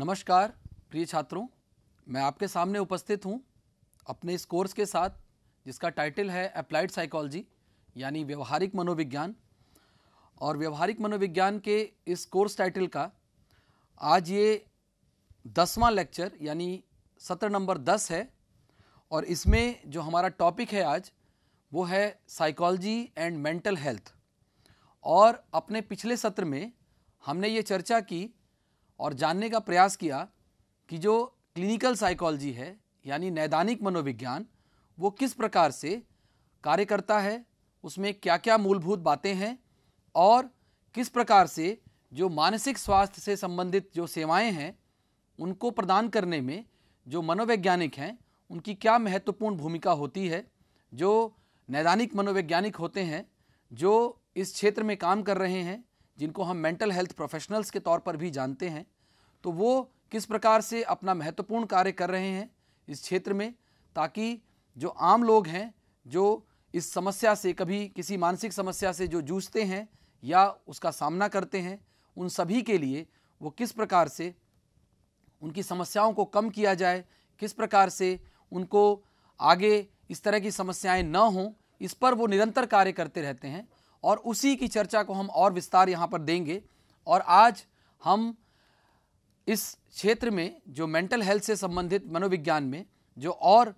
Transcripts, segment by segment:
नमस्कार प्रिय छात्रों मैं आपके सामने उपस्थित हूं अपने इस कोर्स के साथ जिसका टाइटल है अप्लाइड साइकोलॉजी यानी व्यवहारिक मनोविज्ञान और व्यवहारिक मनोविज्ञान के इस कोर्स टाइटल का आज ये दसवां लेक्चर यानी सत्र नंबर दस है और इसमें जो हमारा टॉपिक है आज वो है साइकोलॉजी एंड मेंटल हेल्थ और अपने पिछले सत्र में हमने ये चर्चा की और जानने का प्रयास किया कि जो क्लिनिकल साइकोलॉजी है यानी नैदानिक मनोविज्ञान वो किस प्रकार से कार्य करता है उसमें क्या क्या मूलभूत बातें हैं और किस प्रकार से जो मानसिक स्वास्थ्य से संबंधित जो सेवाएं हैं उनको प्रदान करने में जो मनोवैज्ञानिक हैं उनकी क्या महत्वपूर्ण भूमिका होती है जो नैदानिक मनोवैज्ञानिक होते हैं जो इस क्षेत्र में काम कर रहे हैं जिनको हम मेंटल हेल्थ प्रोफेशनल्स के तौर पर भी जानते हैं तो वो किस प्रकार से अपना महत्वपूर्ण कार्य कर रहे हैं इस क्षेत्र में ताकि जो आम लोग हैं जो इस समस्या से कभी किसी मानसिक समस्या से जो जूझते हैं या उसका सामना करते हैं उन सभी के लिए वो किस प्रकार से उनकी समस्याओं को कम किया जाए किस प्रकार से उनको आगे इस तरह की समस्याएं न हों इस पर वो निरंतर कार्य करते रहते हैं और उसी की चर्चा को हम और विस्तार यहाँ पर देंगे और आज हम इस क्षेत्र में जो मेंटल हेल्थ से संबंधित मनोविज्ञान में जो और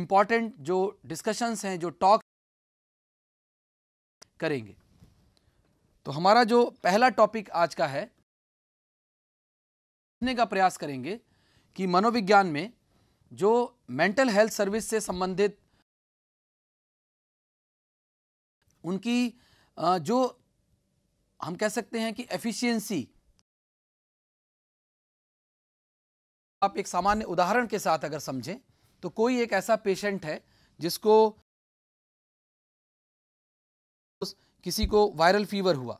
इम्पॉर्टेंट जो डिस्कशंस हैं जो टॉक करेंगे तो हमारा जो पहला टॉपिक आज का है का प्रयास करेंगे कि मनोविज्ञान में जो मेंटल हेल्थ सर्विस से संबंधित उनकी जो हम कह सकते हैं कि एफिशिएंसी आप एक सामान्य उदाहरण के साथ अगर समझें तो कोई एक ऐसा पेशेंट है जिसको किसी को वायरल फीवर हुआ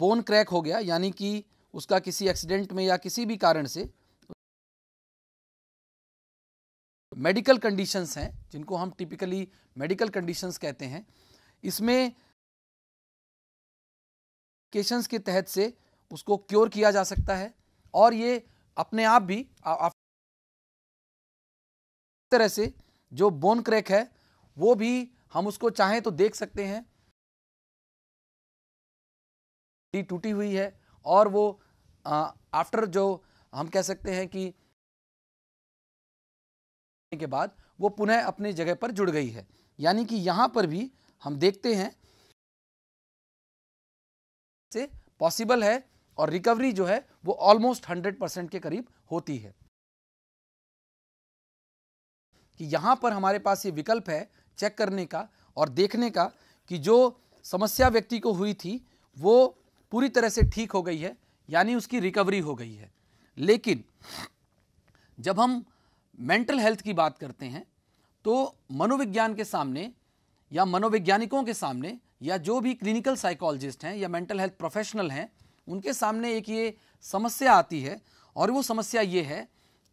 बोन क्रैक हो गया यानी कि उसका किसी एक्सीडेंट में या किसी भी कारण से मेडिकल कंडीशंस हैं जिनको हम टिपिकली मेडिकल कंडीशंस कहते हैं इसमें केशंस के तहत से उसको क्योर किया जा सकता है और ये अपने आप भी तरह से जो बोन क्रैक है वो भी हम उसको चाहें तो देख सकते हैं टूटी हुई है और वो आ, आफ्टर जो हम कह सकते हैं कि के बाद वो पुनः अपनी जगह पर जुड़ गई है यानी कि यहाँ पर भी हम देखते हैं से पॉसिबल है और रिकवरी जो है वो ऑलमोस्ट हंड्रेड परसेंट के करीब होती है कि यहाँ पर हमारे पास ये विकल्प है चेक करने का और देखने का कि जो समस्या व्यक्ति को हुई थी वो पूरी तरह से ठीक हो गई है यानी उसकी रिकवरी हो गई है लेकिन जब हम मेंटल हेल्थ की बात करते हैं तो मनोविज्ञान के सामने या मनोवैज्ञानिकों के सामने या जो भी क्लिनिकल साइकोलॉजिस्ट हैं या मेंटल हेल्थ प्रोफेशनल हैं उनके सामने एक ये समस्या आती है और वो समस्या ये है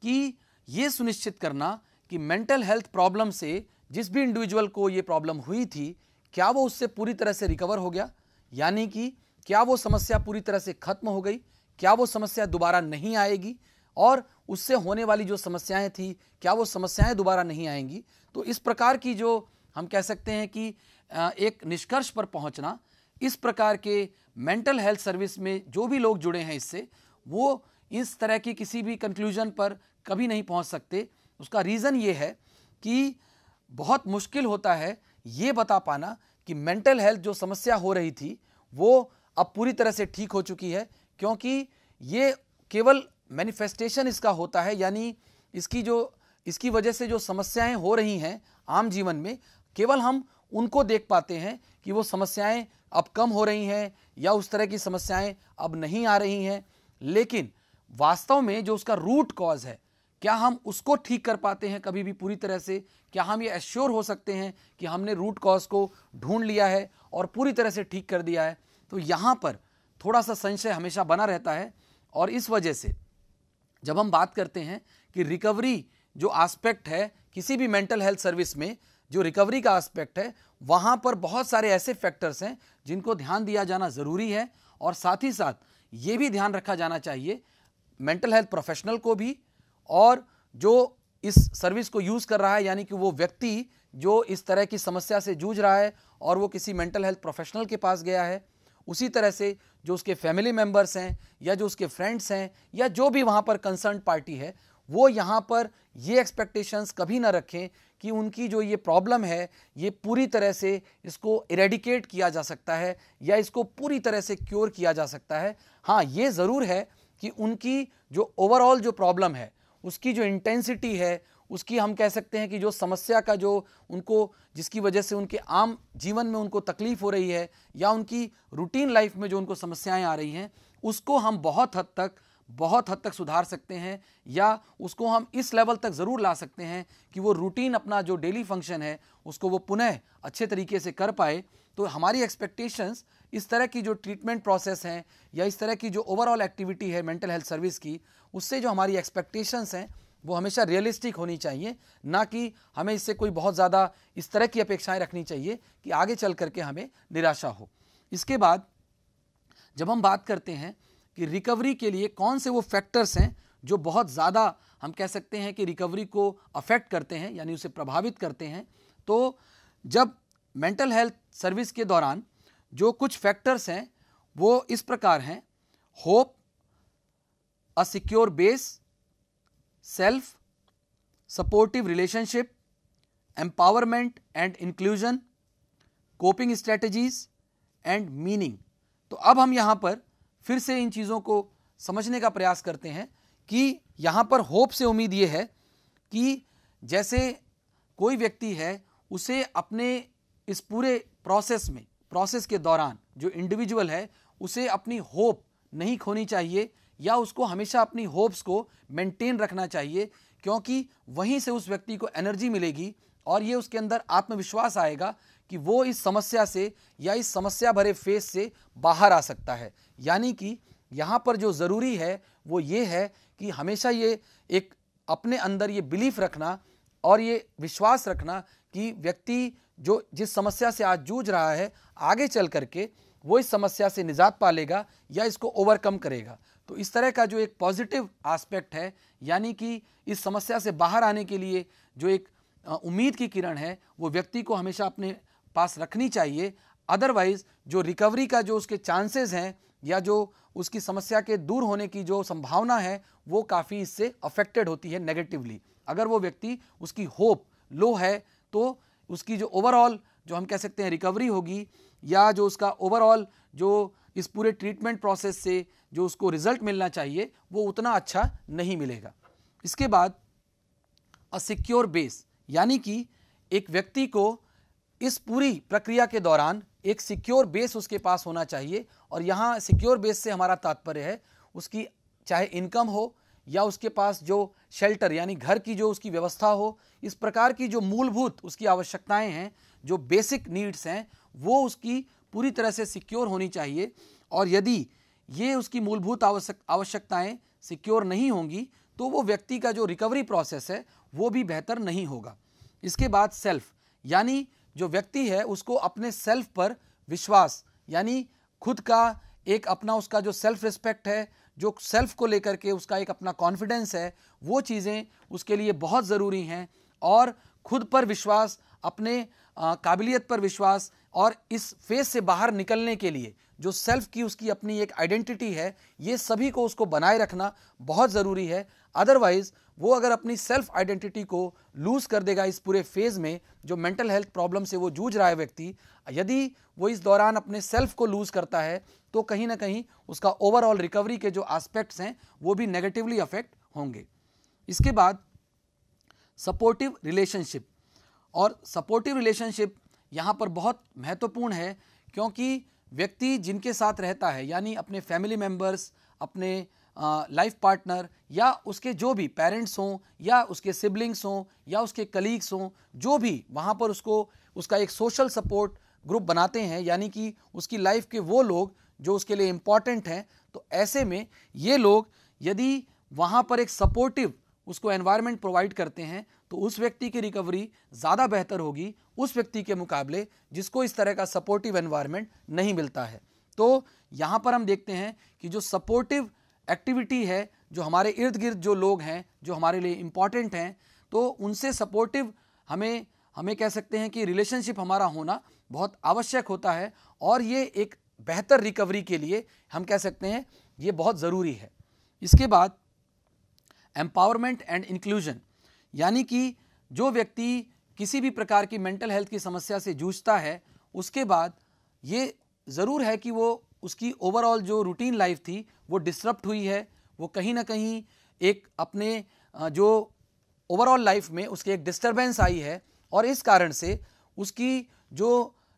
कि ये सुनिश्चित करना कि मेंटल हेल्थ प्रॉब्लम से जिस भी इंडिविजुअल को ये प्रॉब्लम हुई थी क्या वो उससे पूरी तरह से रिकवर हो गया यानी कि क्या वो समस्या पूरी तरह से खत्म हो गई क्या वो समस्या दोबारा नहीं आएगी और उससे होने वाली जो समस्याएं थी क्या वो समस्याएं दोबारा नहीं आएंगी तो इस प्रकार की जो हम कह सकते हैं कि एक निष्कर्ष पर पहुंचना इस प्रकार के मेंटल हेल्थ सर्विस में जो भी लोग जुड़े हैं इससे वो इस तरह की किसी भी कंक्लूजन पर कभी नहीं पहुंच सकते उसका रीज़न ये है कि बहुत मुश्किल होता है ये बता पाना कि मेंटल हेल्थ जो समस्या हो रही थी वो अब पूरी तरह से ठीक हो चुकी है क्योंकि ये केवल मैनिफेस्टेशन इसका होता है यानी इसकी जो इसकी वजह से जो समस्याएं हो रही हैं आम जीवन में केवल हम उनको देख पाते हैं कि वो समस्याएं अब कम हो रही हैं या उस तरह की समस्याएं अब नहीं आ रही हैं लेकिन वास्तव में जो उसका रूट कॉज है क्या हम उसको ठीक कर पाते हैं कभी भी पूरी तरह से क्या हम ये एश्योर हो सकते हैं कि हमने रूट कॉज को ढूंढ लिया है और पूरी तरह से ठीक कर दिया है तो यहाँ पर थोड़ा सा संशय हमेशा बना रहता है और इस वजह से जब हम बात करते हैं कि रिकवरी जो आस्पेक्ट है किसी भी मेंटल हेल्थ सर्विस में जो रिकवरी का आस्पेक्ट है वहाँ पर बहुत सारे ऐसे फैक्टर्स हैं जिनको ध्यान दिया जाना ज़रूरी है और साथ ही साथ ये भी ध्यान रखा जाना चाहिए मेंटल हेल्थ प्रोफेशनल को भी और जो इस सर्विस को यूज़ कर रहा है यानी कि वो व्यक्ति जो इस तरह की समस्या से जूझ रहा है और वो किसी मेंटल हेल्थ प्रोफेशनल के पास गया है उसी तरह से जो उसके फैमिली मेम्बर्स हैं या जो उसके फ्रेंड्स हैं या जो भी वहाँ पर कंसर्न पार्टी है वो यहाँ पर ये एक्सपेक्टेशंस कभी ना रखें कि उनकी जो ये प्रॉब्लम है ये पूरी तरह से इसको इरेडिकेट किया जा सकता है या इसको पूरी तरह से क्योर किया जा सकता है हाँ ये ज़रूर है कि उनकी जो ओवरऑल जो प्रॉब्लम है उसकी जो इंटेंसिटी है उसकी हम कह सकते हैं कि जो समस्या का जो उनको जिसकी वजह से उनके आम जीवन में उनको तकलीफ हो रही है या उनकी रूटीन लाइफ में जो उनको समस्याएं आ रही हैं उसको हम बहुत हद तक बहुत हद तक सुधार सकते हैं या उसको हम इस लेवल तक ज़रूर ला सकते हैं कि वो रूटीन अपना जो डेली फंक्शन है उसको वो पुनः अच्छे तरीके से कर पाए तो हमारी एक्सपेक्टेशंस इस तरह की जो ट्रीटमेंट प्रोसेस हैं या इस तरह की जो ओवरऑल एक्टिविटी है मेंटल हेल्थ सर्विस की उससे जो हमारी एक्सपेक्टेशंस हैं वो हमेशा रियलिस्टिक होनी चाहिए ना कि हमें इससे कोई बहुत ज़्यादा इस तरह की अपेक्षाएं रखनी चाहिए कि आगे चल करके हमें निराशा हो इसके बाद जब हम बात करते हैं कि रिकवरी के लिए कौन से वो फैक्टर्स हैं जो बहुत ज़्यादा हम कह सकते हैं कि रिकवरी को अफेक्ट करते हैं यानी उसे प्रभावित करते हैं तो जब मेंटल हेल्थ सर्विस के दौरान जो कुछ फैक्टर्स हैं वो इस प्रकार हैं hope a secure base self supportive relationship, empowerment and inclusion, coping strategies and meaning. तो अब हम यहाँ पर फिर से इन चीज़ों को समझने का प्रयास करते हैं कि यहाँ पर होप से उम्मीद ये है कि जैसे कोई व्यक्ति है उसे अपने इस पूरे प्रोसेस में प्रोसेस के दौरान जो इंडिविजुअल है उसे अपनी होप नहीं खोनी चाहिए या उसको हमेशा अपनी होप्स को मेंटेन रखना चाहिए क्योंकि वहीं से उस व्यक्ति को एनर्जी मिलेगी और ये उसके अंदर आत्मविश्वास आएगा कि वो इस समस्या से या इस समस्या भरे फेस से बाहर आ सकता है यानी कि यहाँ पर जो ज़रूरी है वो ये है कि हमेशा ये एक अपने अंदर ये बिलीफ रखना और ये विश्वास रखना कि व्यक्ति जो जिस समस्या से आज जूझ रहा है आगे चल करके वो इस समस्या से निजात पालेगा या इसको ओवरकम करेगा तो इस तरह का जो एक पॉजिटिव आस्पेक्ट है यानी कि इस समस्या से बाहर आने के लिए जो एक उम्मीद की किरण है वो व्यक्ति को हमेशा अपने पास रखनी चाहिए अदरवाइज जो रिकवरी का जो उसके चांसेस हैं या जो उसकी समस्या के दूर होने की जो संभावना है वो काफ़ी इससे अफेक्टेड होती है नेगेटिवली अगर वो व्यक्ति उसकी होप लो है तो उसकी जो ओवरऑल जो हम कह सकते हैं रिकवरी होगी या जो उसका ओवरऑल जो इस पूरे ट्रीटमेंट प्रोसेस से जो उसको रिजल्ट मिलना चाहिए वो उतना अच्छा नहीं मिलेगा इसके बाद अ सिक्योर बेस यानी कि एक व्यक्ति को इस पूरी प्रक्रिया के दौरान एक सिक्योर बेस उसके पास होना चाहिए और यहाँ सिक्योर बेस से हमारा तात्पर्य है उसकी चाहे इनकम हो या उसके पास जो शेल्टर यानी घर की जो उसकी व्यवस्था हो इस प्रकार की जो मूलभूत उसकी आवश्यकताएं हैं जो बेसिक नीड्स हैं वो उसकी पूरी तरह से सिक्योर होनी चाहिए और यदि ये उसकी मूलभूत आवश्यक आवश्यकताएँ सिक्योर नहीं होंगी तो वो व्यक्ति का जो रिकवरी प्रोसेस है वो भी बेहतर नहीं होगा इसके बाद सेल्फ यानी जो व्यक्ति है उसको अपने सेल्फ पर विश्वास यानी खुद का एक अपना उसका जो सेल्फ रिस्पेक्ट है जो सेल्फ को लेकर के उसका एक अपना कॉन्फिडेंस है वो चीज़ें उसके लिए बहुत ज़रूरी हैं और खुद पर विश्वास अपने काबिलियत पर विश्वास और इस फेज से बाहर निकलने के लिए जो सेल्फ की उसकी अपनी एक आइडेंटिटी है ये सभी को उसको बनाए रखना बहुत ज़रूरी है अदरवाइज़ वो अगर अपनी सेल्फ आइडेंटिटी को लूज़ कर देगा इस पूरे फेज़ में जो मेंटल हेल्थ प्रॉब्लम से वो जूझ रहा है व्यक्ति यदि वो इस दौरान अपने सेल्फ को लूज़ करता है तो कहीं ना कहीं उसका ओवरऑल रिकवरी के जो आस्पेक्ट्स हैं वो भी नेगेटिवली अफेक्ट होंगे इसके बाद सपोर्टिव रिलेशनशिप और सपोर्टिव रिलेशनशिप यहाँ पर बहुत महत्वपूर्ण है क्योंकि व्यक्ति जिनके साथ रहता है यानी अपने फैमिली मेम्बर्स अपने लाइफ पार्टनर या उसके जो भी पेरेंट्स हों या उसके सिबलिंग्स हों या उसके कलीग्स हों जो भी वहाँ पर उसको उसका एक सोशल सपोर्ट ग्रुप बनाते हैं यानी कि उसकी लाइफ के वो लोग जो उसके लिए इम्पॉर्टेंट हैं तो ऐसे में ये लोग यदि वहाँ पर एक सपोर्टिव उसको एनवायरनमेंट प्रोवाइड करते हैं तो उस व्यक्ति की रिकवरी ज़्यादा बेहतर होगी उस व्यक्ति के मुकाबले जिसको इस तरह का सपोर्टिव एनवायरनमेंट नहीं मिलता है तो यहाँ पर हम देखते हैं कि जो सपोर्टिव एक्टिविटी है जो हमारे इर्द गिर्द जो लोग हैं जो हमारे लिए इम्पॉर्टेंट हैं तो उनसे सपोर्टिव हमें हमें कह सकते हैं कि रिलेशनशिप हमारा होना बहुत आवश्यक होता है और ये एक बेहतर रिकवरी के लिए हम कह सकते हैं ये बहुत ज़रूरी है इसके बाद एम्पावरमेंट एंड इंक्लूजन यानी कि जो व्यक्ति किसी भी प्रकार की मेंटल हेल्थ की समस्या से जूझता है उसके बाद ये ज़रूर है कि वो उसकी ओवरऑल जो रूटीन लाइफ थी वो डिस्टर्ब हुई है वो कहीं ना कहीं एक अपने जो ओवरऑल लाइफ में उसके एक डिस्टर्बेंस आई है और इस कारण से उसकी जो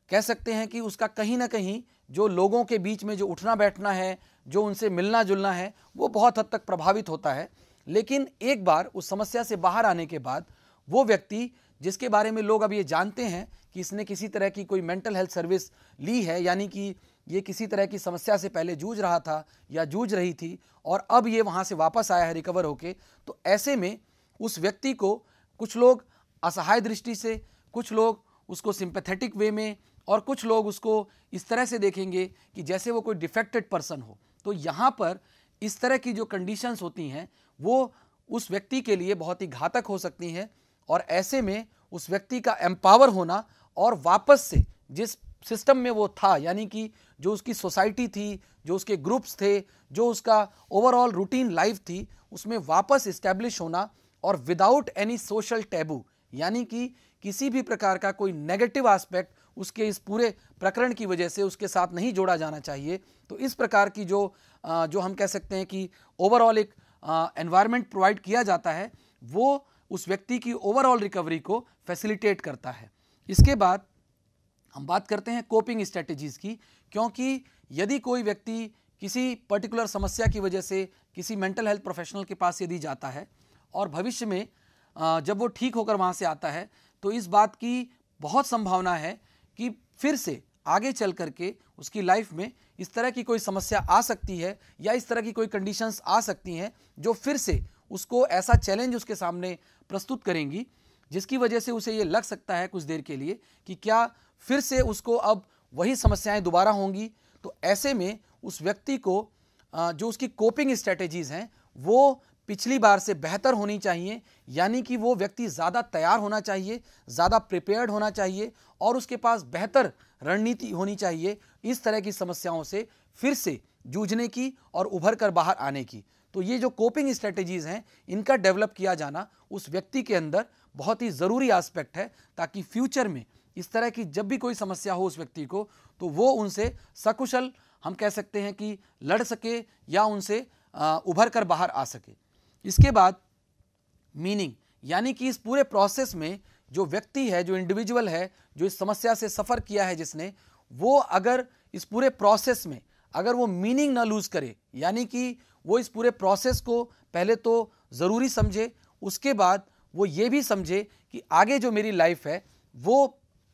कह सकते हैं कि उसका कहीं ना कहीं जो लोगों के बीच में जो उठना बैठना है जो उनसे मिलना जुलना है वो बहुत हद तक प्रभावित होता है लेकिन एक बार उस समस्या से बाहर आने के बाद वो व्यक्ति जिसके बारे में लोग अब ये जानते हैं कि इसने किसी तरह की कोई मेंटल हेल्थ सर्विस ली है यानी कि ये किसी तरह की समस्या से पहले जूझ रहा था या जूझ रही थी और अब ये वहाँ से वापस आया है रिकवर होके तो ऐसे में उस व्यक्ति को कुछ लोग असहाय दृष्टि से कुछ लोग उसको सिंपथेटिक वे में और कुछ लोग उसको इस तरह से देखेंगे कि जैसे वो कोई डिफेक्टेड पर्सन हो तो यहाँ पर इस तरह की जो कंडीशंस होती हैं वो उस व्यक्ति के लिए बहुत ही घातक हो सकती हैं और ऐसे में उस व्यक्ति का एम्पावर होना और वापस से जिस सिस्टम में वो था यानी कि जो उसकी सोसाइटी थी जो उसके ग्रुप्स थे जो उसका ओवरऑल रूटीन लाइफ थी उसमें वापस इस्टेब्लिश होना और विदाउट एनी सोशल टैबू यानी कि किसी भी प्रकार का कोई नेगेटिव आस्पेक्ट उसके इस पूरे प्रकरण की वजह से उसके साथ नहीं जोड़ा जाना चाहिए तो इस प्रकार की जो जो हम कह सकते हैं कि ओवरऑल एक एनवायरनमेंट प्रोवाइड किया जाता है वो उस व्यक्ति की ओवरऑल रिकवरी को फैसिलिटेट करता है इसके बाद हम बात करते हैं कोपिंग स्ट्रेटजीज़ की क्योंकि यदि कोई व्यक्ति किसी पर्टिकुलर समस्या की वजह से किसी मेंटल हेल्थ प्रोफेशनल के पास यदि जाता है और भविष्य में जब वो ठीक होकर वहाँ से आता है तो इस बात की बहुत संभावना है कि फिर से आगे चल करके उसकी लाइफ में इस तरह की कोई समस्या आ सकती है या इस तरह की कोई कंडीशंस आ सकती हैं जो फिर से उसको ऐसा चैलेंज उसके सामने प्रस्तुत करेंगी जिसकी वजह से उसे ये लग सकता है कुछ देर के लिए कि क्या फिर से उसको अब वही समस्याएं दोबारा होंगी तो ऐसे में उस व्यक्ति को जो उसकी कोपिंग स्ट्रेटेजीज़ हैं वो पिछली बार से बेहतर होनी चाहिए यानी कि वो व्यक्ति ज़्यादा तैयार होना चाहिए ज़्यादा प्रिपेयर्ड होना चाहिए और उसके पास बेहतर रणनीति होनी चाहिए इस तरह की समस्याओं से फिर से जूझने की और उभर कर बाहर आने की तो ये जो कोपिंग स्ट्रेटजीज़ हैं इनका डेवलप किया जाना उस व्यक्ति के अंदर बहुत ही ज़रूरी एस्पेक्ट है ताकि फ्यूचर में इस तरह की जब भी कोई समस्या हो उस व्यक्ति को तो वो उनसे सकुशल हम कह सकते हैं कि लड़ सके या उनसे उभर कर बाहर आ सके इसके बाद मीनिंग यानी कि इस पूरे प्रोसेस में जो व्यक्ति है जो इंडिविजुअल है जो इस समस्या से सफ़र किया है जिसने वो अगर इस पूरे प्रोसेस में अगर वो मीनिंग ना लूज़ करे यानी कि वो इस पूरे प्रोसेस को पहले तो ज़रूरी समझे उसके बाद वो ये भी समझे कि आगे जो मेरी लाइफ है वो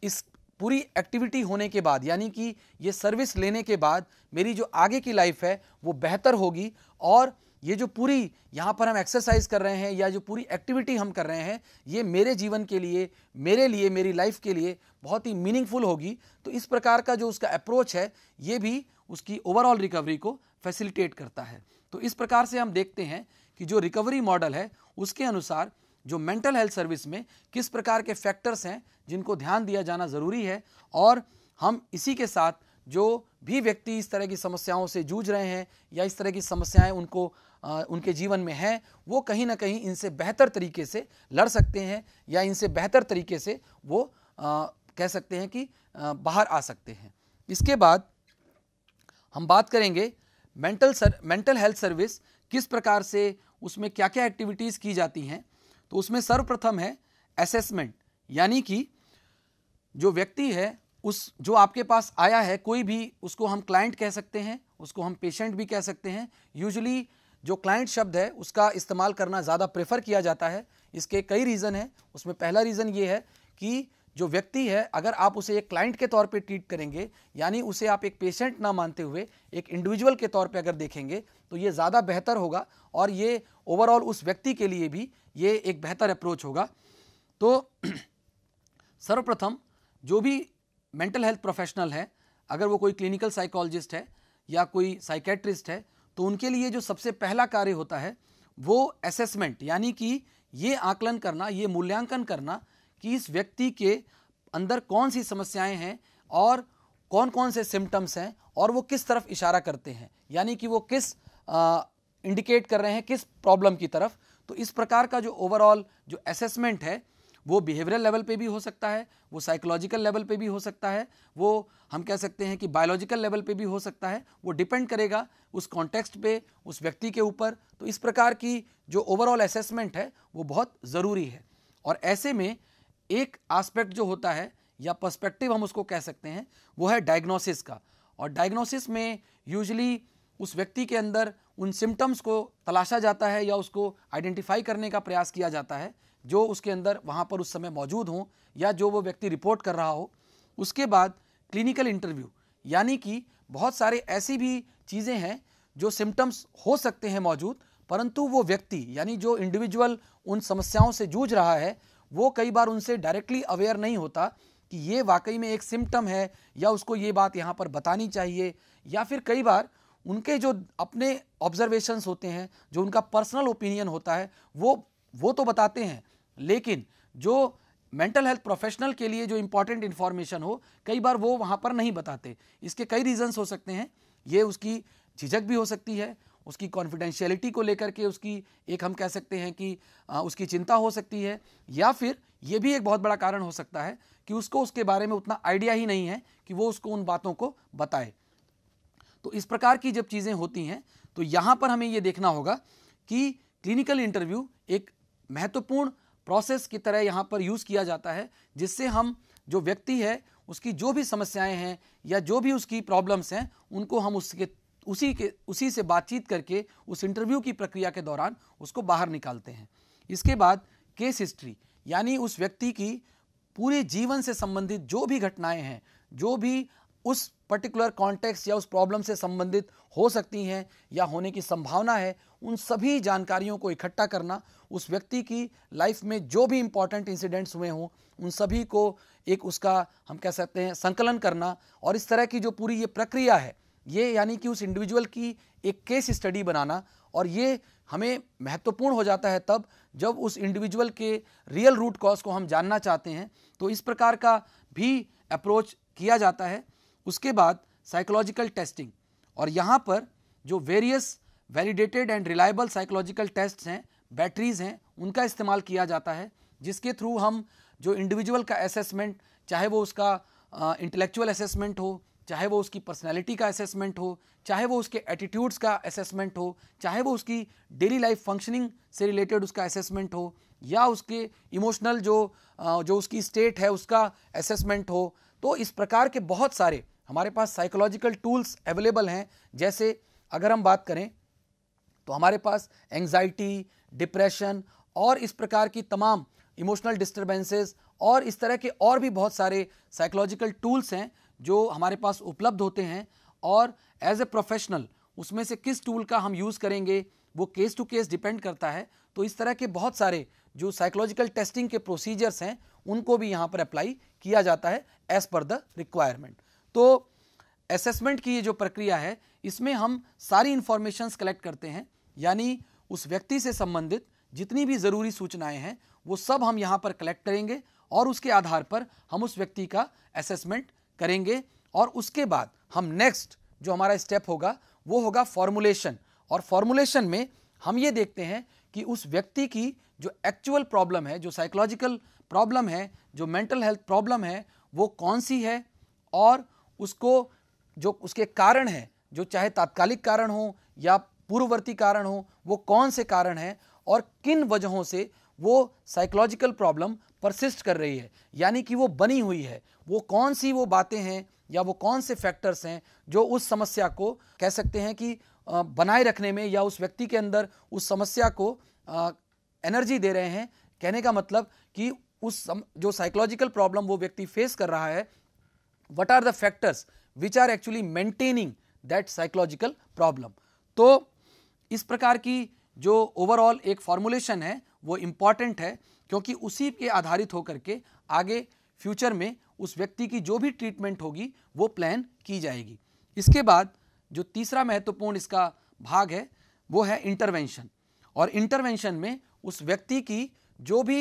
इस पूरी एक्टिविटी होने के बाद यानी कि ये सर्विस लेने के बाद मेरी जो आगे की लाइफ है वो बेहतर होगी और ये जो पूरी यहाँ पर हम एक्सरसाइज कर रहे हैं या जो पूरी एक्टिविटी हम कर रहे हैं ये मेरे जीवन के लिए मेरे लिए मेरी लाइफ के लिए बहुत ही मीनिंगफुल होगी तो इस प्रकार का जो उसका अप्रोच है ये भी उसकी ओवरऑल रिकवरी को फैसिलिटेट करता है तो इस प्रकार से हम देखते हैं कि जो रिकवरी मॉडल है उसके अनुसार जो मेंटल हेल्थ सर्विस में किस प्रकार के फैक्टर्स हैं जिनको ध्यान दिया जाना ज़रूरी है और हम इसी के साथ जो भी व्यक्ति इस तरह की समस्याओं से जूझ रहे हैं या इस तरह की समस्याएं उनको उनके जीवन में हैं वो कहीं ना कहीं इनसे बेहतर तरीके से लड़ सकते हैं या इनसे बेहतर तरीके से वो कह सकते हैं कि बाहर आ सकते हैं इसके बाद हम बात करेंगे mental sir mental health service किस प्रकार से उसमें क्या क्या एक्टिविटीज़ की जाती हैं तो उसमें सर्वप्रथम है असेसमेंट यानी कि जो व्यक्ति है उस जो आपके पास आया है कोई भी उसको हम क्लाइंट कह सकते हैं उसको हम पेशेंट भी कह सकते हैं यूजली जो क्लाइंट शब्द है उसका इस्तेमाल करना ज़्यादा प्रेफर किया जाता है इसके कई रीज़न हैं उसमें पहला रीज़न ये है कि जो व्यक्ति है अगर आप उसे एक क्लाइंट के तौर पे ट्रीट करेंगे यानी उसे आप एक पेशेंट ना मानते हुए एक इंडिविजुअल के तौर पे अगर देखेंगे तो ये ज़्यादा बेहतर होगा और ये ओवरऑल उस व्यक्ति के लिए भी ये एक बेहतर अप्रोच होगा तो सर्वप्रथम जो भी मेंटल हेल्थ प्रोफेशनल है अगर वो कोई क्लिनिकल साइकोलॉजिस्ट है या कोई साइकेट्रिस्ट है तो उनके लिए जो सबसे पहला कार्य होता है वो असेसमेंट यानी कि ये आकलन करना ये मूल्यांकन करना कि इस व्यक्ति के अंदर कौन सी समस्याएं हैं और कौन कौन से सिम्टम्स हैं और वो किस तरफ इशारा करते हैं यानी कि वो किस आ, इंडिकेट कर रहे हैं किस प्रॉब्लम की तरफ तो इस प्रकार का जो ओवरऑल जो असेसमेंट है वो बिहेवियरल लेवल पे भी हो सकता है वो साइकोलॉजिकल लेवल पे भी हो सकता है वो हम कह सकते हैं कि बायोलॉजिकल लेवल पे भी हो सकता है वो डिपेंड करेगा उस कॉन्टेक्स्ट पे उस व्यक्ति के ऊपर तो इस प्रकार की जो ओवरऑल असेसमेंट है वो बहुत ज़रूरी है और ऐसे में एक आस्पेक्ट जो होता है या पर्स्पेक्टिव हम उसको कह सकते हैं वो है डायग्नोसिस का और डायग्नोसिस में यूजली उस व्यक्ति के अंदर उन सिम्टम्स को तलाशा जाता है या उसको आइडेंटिफाई करने का प्रयास किया जाता है जो उसके अंदर वहाँ पर उस समय मौजूद हों या जो वो व्यक्ति रिपोर्ट कर रहा हो उसके बाद क्लिनिकल इंटरव्यू यानी कि बहुत सारे ऐसी भी चीज़ें हैं जो सिम्टम्स हो सकते हैं मौजूद परंतु वो व्यक्ति यानी जो इंडिविजुअल उन समस्याओं से जूझ रहा है वो कई बार उनसे डायरेक्टली अवेयर नहीं होता कि ये वाकई में एक सिम्टम है या उसको ये बात यहाँ पर बतानी चाहिए या फिर कई बार उनके जो अपने ऑब्जर्वेशंस होते हैं जो उनका पर्सनल ओपिनियन होता है वो वो तो बताते हैं लेकिन जो मेंटल हेल्थ प्रोफेशनल के लिए जो इंपॉर्टेंट इन्फॉर्मेशन हो कई बार वो वहाँ पर नहीं बताते इसके कई रीजंस हो सकते हैं ये उसकी झिझक भी हो सकती है उसकी कॉन्फिडेंशियलिटी को लेकर के उसकी एक हम कह सकते हैं कि आ, उसकी चिंता हो सकती है या फिर ये भी एक बहुत बड़ा कारण हो सकता है कि उसको उसके बारे में उतना आइडिया ही नहीं है कि वो उसको उन बातों को बताए तो इस प्रकार की जब चीज़ें होती हैं तो यहाँ पर हमें ये देखना होगा कि क्लिनिकल इंटरव्यू एक महत्वपूर्ण प्रोसेस की तरह यहाँ पर यूज़ किया जाता है जिससे हम जो व्यक्ति है उसकी जो भी समस्याएं हैं या जो भी उसकी प्रॉब्लम्स हैं उनको हम उसके उसी के उसी से बातचीत करके उस इंटरव्यू की प्रक्रिया के दौरान उसको बाहर निकालते हैं इसके बाद केस हिस्ट्री यानी उस व्यक्ति की पूरे जीवन से संबंधित जो भी घटनाएं हैं जो भी उस पर्टिकुलर कॉन्टेक्स्ट या उस प्रॉब्लम से संबंधित हो सकती हैं या होने की संभावना है उन सभी जानकारियों को इकट्ठा करना उस व्यक्ति की लाइफ में जो भी इम्पॉर्टेंट इंसिडेंट्स हुए हों उन सभी को एक उसका हम कह सकते हैं संकलन करना और इस तरह की जो पूरी ये प्रक्रिया है ये यानी कि उस इंडिविजुअल की एक केस स्टडी बनाना और ये हमें महत्वपूर्ण हो जाता है तब जब उस इंडिविजुअल के रियल रूट कॉज को हम जानना चाहते हैं तो इस प्रकार का भी अप्रोच किया जाता है उसके बाद साइकोलॉजिकल टेस्टिंग और यहाँ पर जो various validated and reliable psychological test हैं बैटरीज हैं उनका इस्तेमाल किया जाता है जिसके थ्रू हम जो इंडिविजुअल का असेसमेंट चाहे वो उसका इंटेलेक्चुअल असेसमेंट हो चाहे वो उसकी पर्सनैलिटी का असेसमेंट हो चाहे वो उसके एटीट्यूड्स का असेसमेंट हो चाहे वो उसकी डेली लाइफ फंक्शनिंग से रिलेटेड उसका असेसमेंट हो या उसके इमोशनल जो जो उसकी स्टेट है उसका असेसमेंट हो तो इस प्रकार के बहुत सारे हमारे पास साइकोलॉजिकल टूल्स अवेलेबल हैं जैसे अगर हम बात करें तो हमारे पास एंग्जाइटी डिप्रेशन और इस प्रकार की तमाम इमोशनल डिस्टर्बेंसेस और इस तरह के और भी बहुत सारे साइकोलॉजिकल टूल्स हैं जो हमारे पास उपलब्ध होते हैं और एज ए प्रोफेशनल उसमें से किस टूल का हम यूज़ करेंगे वो केस टू केस डिपेंड करता है तो इस तरह के बहुत सारे जो साइकोलॉजिकल टेस्टिंग के प्रोसीजर्स हैं उनको भी यहाँ पर अप्लाई किया जाता है एज़ पर द रिक्वायरमेंट तो असेसमेंट की ये जो प्रक्रिया है इसमें हम सारी इन्फॉर्मेशंस कलेक्ट करते हैं यानी उस व्यक्ति से संबंधित जितनी भी ज़रूरी सूचनाएं हैं वो सब हम यहाँ पर कलेक्ट करेंगे और उसके आधार पर हम उस व्यक्ति का असेसमेंट करेंगे और उसके बाद हम नेक्स्ट जो हमारा स्टेप होगा वो होगा फॉर्मुलेशन और फॉर्मुलेशन में हम ये देखते हैं कि उस व्यक्ति की जो एक्चुअल प्रॉब्लम है जो साइकोलॉजिकल प्रॉब्लम है जो मेंटल हेल्थ प्रॉब्लम है वो कौन सी है और उसको जो उसके कारण हैं जो चाहे तात्कालिक कारण हो या पूर्ववर्ती कारण हो वो कौन से कारण हैं और किन वजहों से वो साइकोलॉजिकल प्रॉब्लम परसिस्ट कर रही है यानी कि वो बनी हुई है वो कौन सी वो बातें हैं या वो कौन से फैक्टर्स हैं जो उस समस्या को कह सकते हैं कि बनाए रखने में या उस व्यक्ति के अंदर उस समस्या को एनर्जी दे रहे हैं कहने का मतलब कि उस जो साइकोलॉजिकल प्रॉब्लम वो व्यक्ति फेस कर रहा है what are the factors which are actually maintaining that psychological problem तो इस प्रकार की जो ओवरऑल एक फॉर्मुलेशन है वो इम्पॉर्टेंट है क्योंकि उसी के आधारित होकर के आगे फ्यूचर में उस व्यक्ति की जो भी ट्रीटमेंट होगी वो प्लान की जाएगी इसके बाद जो तीसरा महत्वपूर्ण इसका भाग है वो है इंटरवेंशन और इंटरवेंशन में उस व्यक्ति की जो भी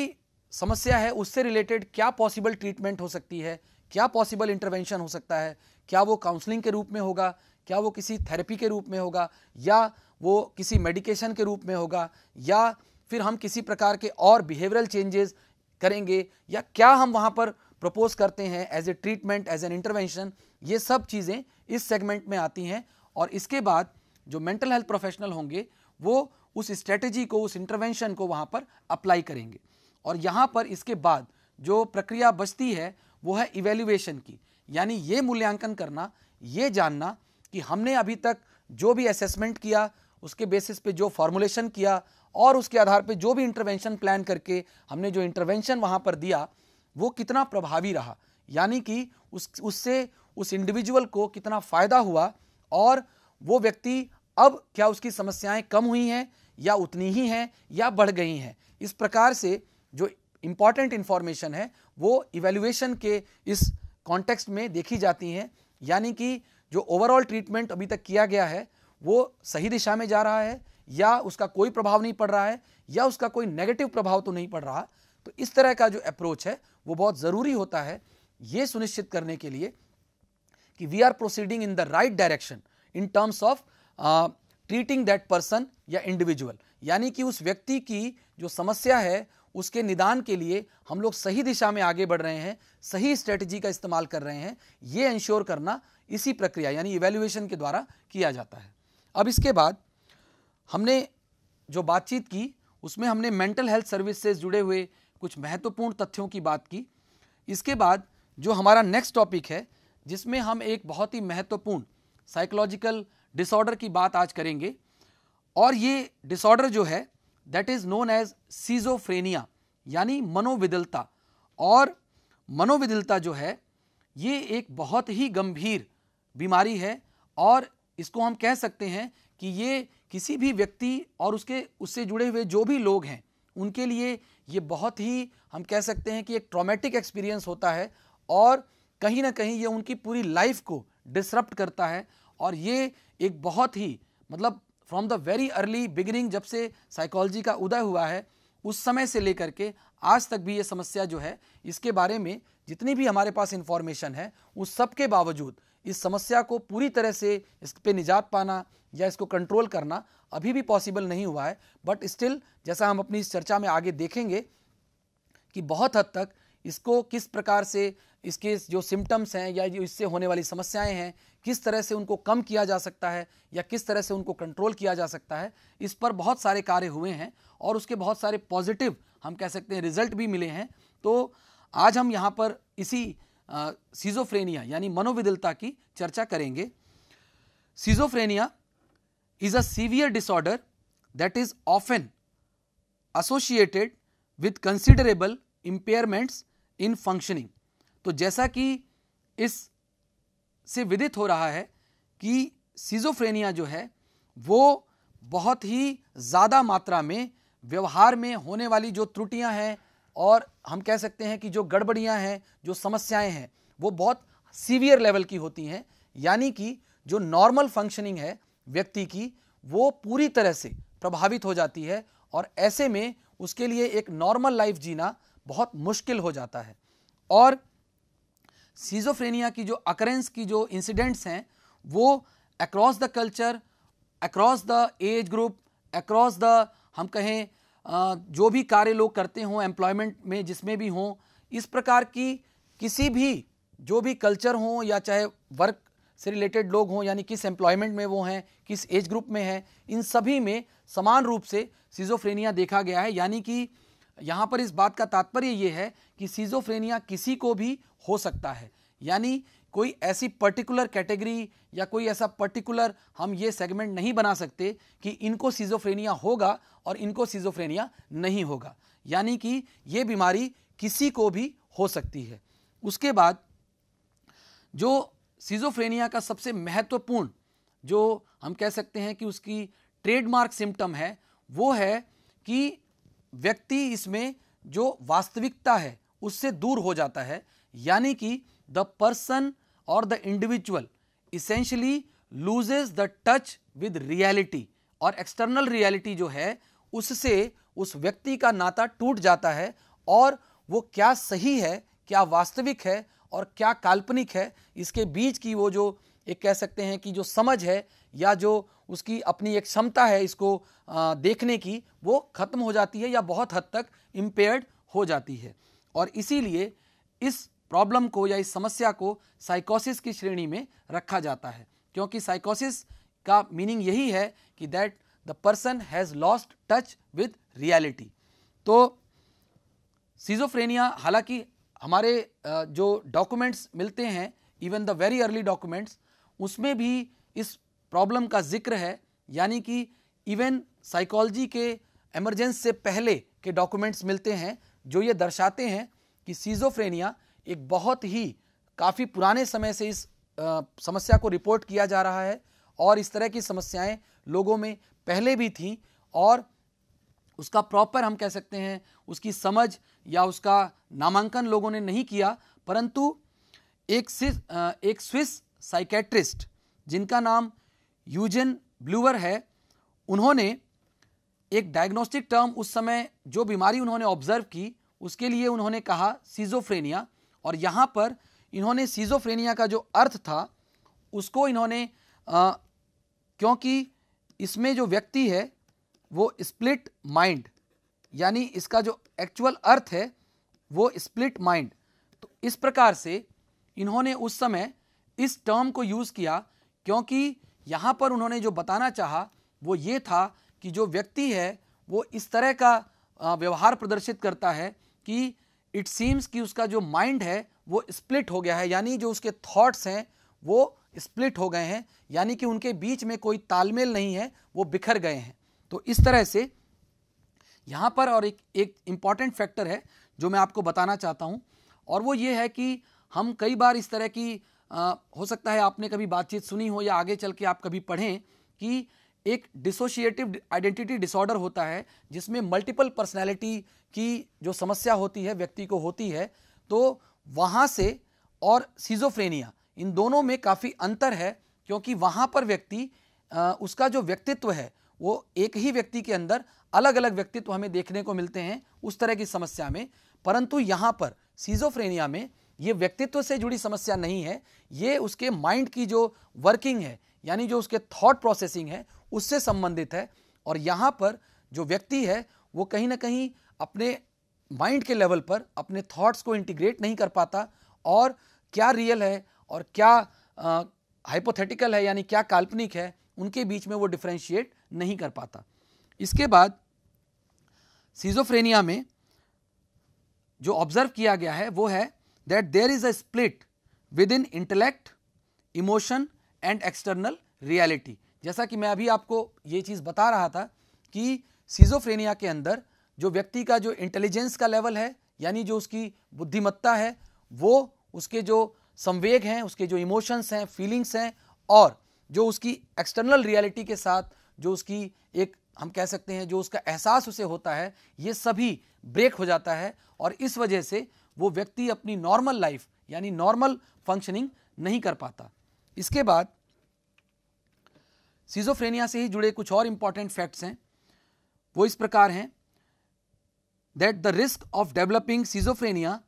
समस्या है उससे रिलेटेड क्या पॉसिबल ट्रीटमेंट हो सकती है क्या पॉसिबल इंटरवेंशन हो सकता है क्या वो काउंसलिंग के रूप में होगा क्या वो किसी थेरेपी के रूप में होगा या वो किसी मेडिकेशन के रूप में होगा या फिर हम किसी प्रकार के और बिहेवियरल चेंजेस करेंगे या क्या हम वहाँ पर प्रपोज करते हैं as a treatment as an intervention ये सब चीज़ें इस सेगमेंट में आती हैं और इसके बाद जो मेंटल हेल्थ प्रोफेशनल होंगे वो उस स्ट्रेटजी को उस इंटरवेंशन को वहाँ पर अप्लाई करेंगे और यहाँ पर इसके बाद जो प्रक्रिया बचती है वो है इवेल्युएशन की यानी ये मूल्यांकन करना ये जानना कि हमने अभी तक जो भी असेसमेंट किया उसके बेसिस पे जो फॉर्मुलेशन किया और उसके आधार पे जो भी इंटरवेंशन प्लान करके हमने जो इंटरवेंशन वहाँ पर दिया वो कितना प्रभावी रहा यानी कि उस उससे उस इंडिविजुअल को कितना फ़ायदा हुआ और वो व्यक्ति अब क्या उसकी समस्याएं कम हुई हैं या उतनी ही हैं या बढ़ गई हैं इस प्रकार से जो इम्पॉर्टेंट इन्फॉर्मेशन है वो इवेल्युएशन के इस कॉन्टेक्स्ट में देखी जाती हैं यानी कि जो ओवरऑल ट्रीटमेंट अभी तक किया गया है वो सही दिशा में जा रहा है या उसका कोई प्रभाव नहीं पड़ रहा है या उसका कोई नेगेटिव प्रभाव तो नहीं पड़ रहा तो इस तरह का जो अप्रोच है वो बहुत ज़रूरी होता है ये सुनिश्चित करने के लिए कि we are proceeding in the right direction in terms of treating that person या इंडिविजुअल यानी कि उस व्यक्ति की जो समस्या है उसके निदान के लिए हम लोग सही दिशा में आगे बढ़ रहे हैं सही स्ट्रेटजी का इस्तेमाल कर रहे हैं ये इंश्योर करना इसी प्रक्रिया यानी इवेल्युएशन के द्वारा किया जाता है अब इसके बाद हमने जो बातचीत की उसमें हमने मेंटल हेल्थ सर्विस से जुड़े हुए कुछ महत्वपूर्ण तथ्यों की बात की इसके बाद जो हमारा नेक्स्ट टॉपिक है जिसमें हम एक बहुत ही महत्वपूर्ण साइकोलॉजिकल डिसऑर्डर की बात आज करेंगे और ये डिसऑर्डर जो है that is known as schizophrenia यानी मनोविदलता और मनोविदलता जो है ये एक बहुत ही गंभीर बीमारी है और इसको हम कह सकते हैं कि ये किसी भी व्यक्ति और उसके उससे जुड़े हुए जो भी लोग हैं उनके लिए ये बहुत ही हम कह सकते हैं कि एक ट्रॉमेटिक एक्सपीरियंस होता है और कहीं ना कहीं ये उनकी पूरी लाइफ को डिसरप्ट करता है और ये एक बहुत ही मतलब from the very early beginning जब से साइकोलॉजी का उदय हुआ है उस समय से लेकर के आज तक भी ये समस्या जो है इसके बारे में जितनी भी हमारे पास इन्फॉर्मेशन है उस सब के बावजूद इस समस्या को पूरी तरह से इस पर निजात पाना या इसको कंट्रोल करना अभी भी पॉसिबल नहीं हुआ है बट स्टिल जैसा हम अपनी इस चर्चा में आगे देखेंगे कि बहुत हद तक इसको किस प्रकार से इसके जो सिम्टम्स हैं या जो इससे होने वाली समस्याएं हैं किस तरह से उनको कम किया जा सकता है या किस तरह से उनको कंट्रोल किया जा सकता है इस पर बहुत सारे कार्य हुए हैं और उसके बहुत सारे पॉजिटिव हम कह सकते हैं रिजल्ट भी मिले हैं तो आज हम यहाँ पर इसी सीजोफ्रेनिया यानी मनोविदलता की चर्चा करेंगे schizophrenia is a severe disorder that is often associated with considerable impairments in functioning तो जैसा कि इस से विदित हो रहा है कि सीजोफ्रेनिया जो है वो बहुत ही ज़्यादा मात्रा में व्यवहार में होने वाली जो त्रुटियां हैं और हम कह सकते हैं कि जो गड़बड़ियां हैं जो समस्याएं हैं वो बहुत सीवियर लेवल की होती हैं यानी कि जो नॉर्मल फंक्शनिंग है व्यक्ति की वो पूरी तरह से प्रभावित हो जाती है और ऐसे में उसके लिए एक नॉर्मल लाइफ जीना बहुत मुश्किल हो जाता है और सीजोफ्रेनिया की जो अकरेंस की जो इंसिडेंट्स हैं वो across the culture across the age group across the हम कहें जो भी कार्य लोग करते हों एम्प्लॉयमेंट में जिसमें भी हों इस प्रकार की किसी भी जो भी कल्चर हों या चाहे वर्क से रिलेटेड लोग हों यानी किस एम्प्लॉयमेंट में वो हैं किस एज ग्रुप में हैं इन सभी में समान रूप से सीजोफ्रेनिया देखा गया है यानी कि यहाँ पर इस बात का तात्पर्य ये है कि सीजोफ्रेनिया किसी को भी हो सकता है यानी कोई ऐसी पर्टिकुलर कैटेगरी या कोई ऐसा पर्टिकुलर हम ये सेगमेंट नहीं बना सकते कि इनको सीजोफ्रेनिया होगा और इनको सीजोफ्रेनिया नहीं होगा यानी कि ये बीमारी किसी को भी हो सकती है उसके बाद जो सीजोफ्रेनिया का सबसे महत्वपूर्ण जो हम कह सकते हैं कि उसकी ट्रेडमार्क सिम्टम है वो है कि व्यक्ति इसमें जो वास्तविकता है उससे दूर हो जाता है यानी कि द पर्सन और the individual essentially loses the touch with reality और एक्सटर्नल रियलिटी जो है उससे उस व्यक्ति का नाता टूट जाता है और वो क्या सही है क्या वास्तविक है और क्या काल्पनिक है इसके बीच की वो जो एक कह सकते हैं कि जो समझ है या जो उसकी अपनी एक क्षमता है इसको देखने की वो ख़त्म हो जाती है या बहुत हद तक इम्पेयर्ड हो जाती है और इसीलिए इस प्रॉब्लम को या इस समस्या को साइकोसिस की श्रेणी में रखा जाता है क्योंकि साइकोसिस का मीनिंग यही है कि that the person has lost touch with reality तो सीजोफ्रेनिया हालांकि हमारे जो डॉक्यूमेंट्स मिलते हैं even the very early documents उसमें भी इस प्रॉब्लम का जिक्र है यानी कि इवन साइकोलॉजी के एमरजेंस से पहले के डॉक्यूमेंट्स मिलते हैं जो ये दर्शाते हैं कि सीजोफ्रेनिया एक बहुत ही काफ़ी पुराने समय से इस आ, समस्या को रिपोर्ट किया जा रहा है और इस तरह की समस्याएं लोगों में पहले भी थी और उसका प्रॉपर हम कह सकते हैं उसकी समझ या उसका नामांकन लोगों ने नहीं किया परंतु एक सिर्फ एक स्विस साइकेट्रिस्ट जिनका नाम यूजन ब्लूवर है उन्होंने एक डायग्नोस्टिक टर्म उस समय जो बीमारी उन्होंने ऑब्जर्व की उसके लिए उन्होंने कहा सीजोफ्रेनिया और यहाँ पर इन्होंने सीजोफ्रेनिया का जो अर्थ था उसको इन्होंने आ, क्योंकि इसमें जो व्यक्ति है वो स्प्लिट माइंड यानी इसका जो एक्चुअल अर्थ है वो स्प्लिट माइंड तो इस प्रकार से इन्होंने उस समय इस टर्म को यूज़ किया क्योंकि यहाँ पर उन्होंने जो बताना चाहा वो ये था कि जो व्यक्ति है वो इस तरह का व्यवहार प्रदर्शित करता है कि इट सीम्स कि उसका जो माइंड है वो स्प्लिट हो गया है यानी जो उसके थॉट्स हैं वो स्प्लिट हो गए हैं यानी कि उनके बीच में कोई तालमेल नहीं है वो बिखर गए हैं तो इस तरह से यहाँ पर और एक एक इम्पॉर्टेंट फैक्टर है जो मैं आपको बताना चाहता हूँ और वो ये है कि हम कई बार इस तरह की आ, हो सकता है आपने कभी बातचीत सुनी हो या आगे चल के आप कभी पढ़ें कि एक डिसोशिएटिव आइडेंटिटी डिसऑर्डर होता है जिसमें मल्टीपल पर्सनैलिटी की जो समस्या होती है व्यक्ति को होती है तो वहाँ से और सीजोफ्रेनिया इन दोनों में काफ़ी अंतर है क्योंकि वहाँ पर व्यक्ति उसका जो व्यक्तित्व है वो एक ही व्यक्ति के अंदर अलग अलग व्यक्तित्व हमें देखने को मिलते हैं उस तरह की समस्या में परंतु यहाँ पर सीजोफ्रेनिया में ये व्यक्तित्व से जुड़ी समस्या नहीं है ये उसके माइंड की जो वर्किंग है यानी जो उसके थॉट प्रोसेसिंग है उससे संबंधित है और यहाँ पर जो व्यक्ति है वो कहीं ना कहीं अपने माइंड के लेवल पर अपने थॉट्स को इंटीग्रेट नहीं कर पाता और क्या रियल है और क्या हाइपोथेटिकल है यानी क्या काल्पनिक है उनके बीच में वो डिफ्रेंशिएट नहीं कर पाता इसके बाद सीजोफ्रेनिया में जो ऑब्जर्व किया गया है वो है that there is a split within intellect, emotion and external reality. जैसा कि मैं अभी आपको ये चीज़ बता रहा था कि सीजोफ्रेनिया के अंदर जो व्यक्ति का जो इंटेलिजेंस का लेवल है यानी जो उसकी बुद्धिमत्ता है वो उसके जो संवेग हैं उसके जो इमोशंस हैं फीलिंग्स हैं और जो उसकी एक्सटर्नल रियलिटी के साथ जो उसकी एक हम कह सकते हैं जो उसका एहसास उसे होता है ये सभी ब्रेक हो जाता है और इस वजह से वो व्यक्ति अपनी नॉर्मल लाइफ यानी नॉर्मल फंक्शनिंग नहीं कर पाता इसके बाद सीजोफ्रेनिया से ही जुड़े कुछ और इंपॉर्टेंट फैक्ट्स हैं वो इस प्रकार हैं that the risk of developing schizophrenia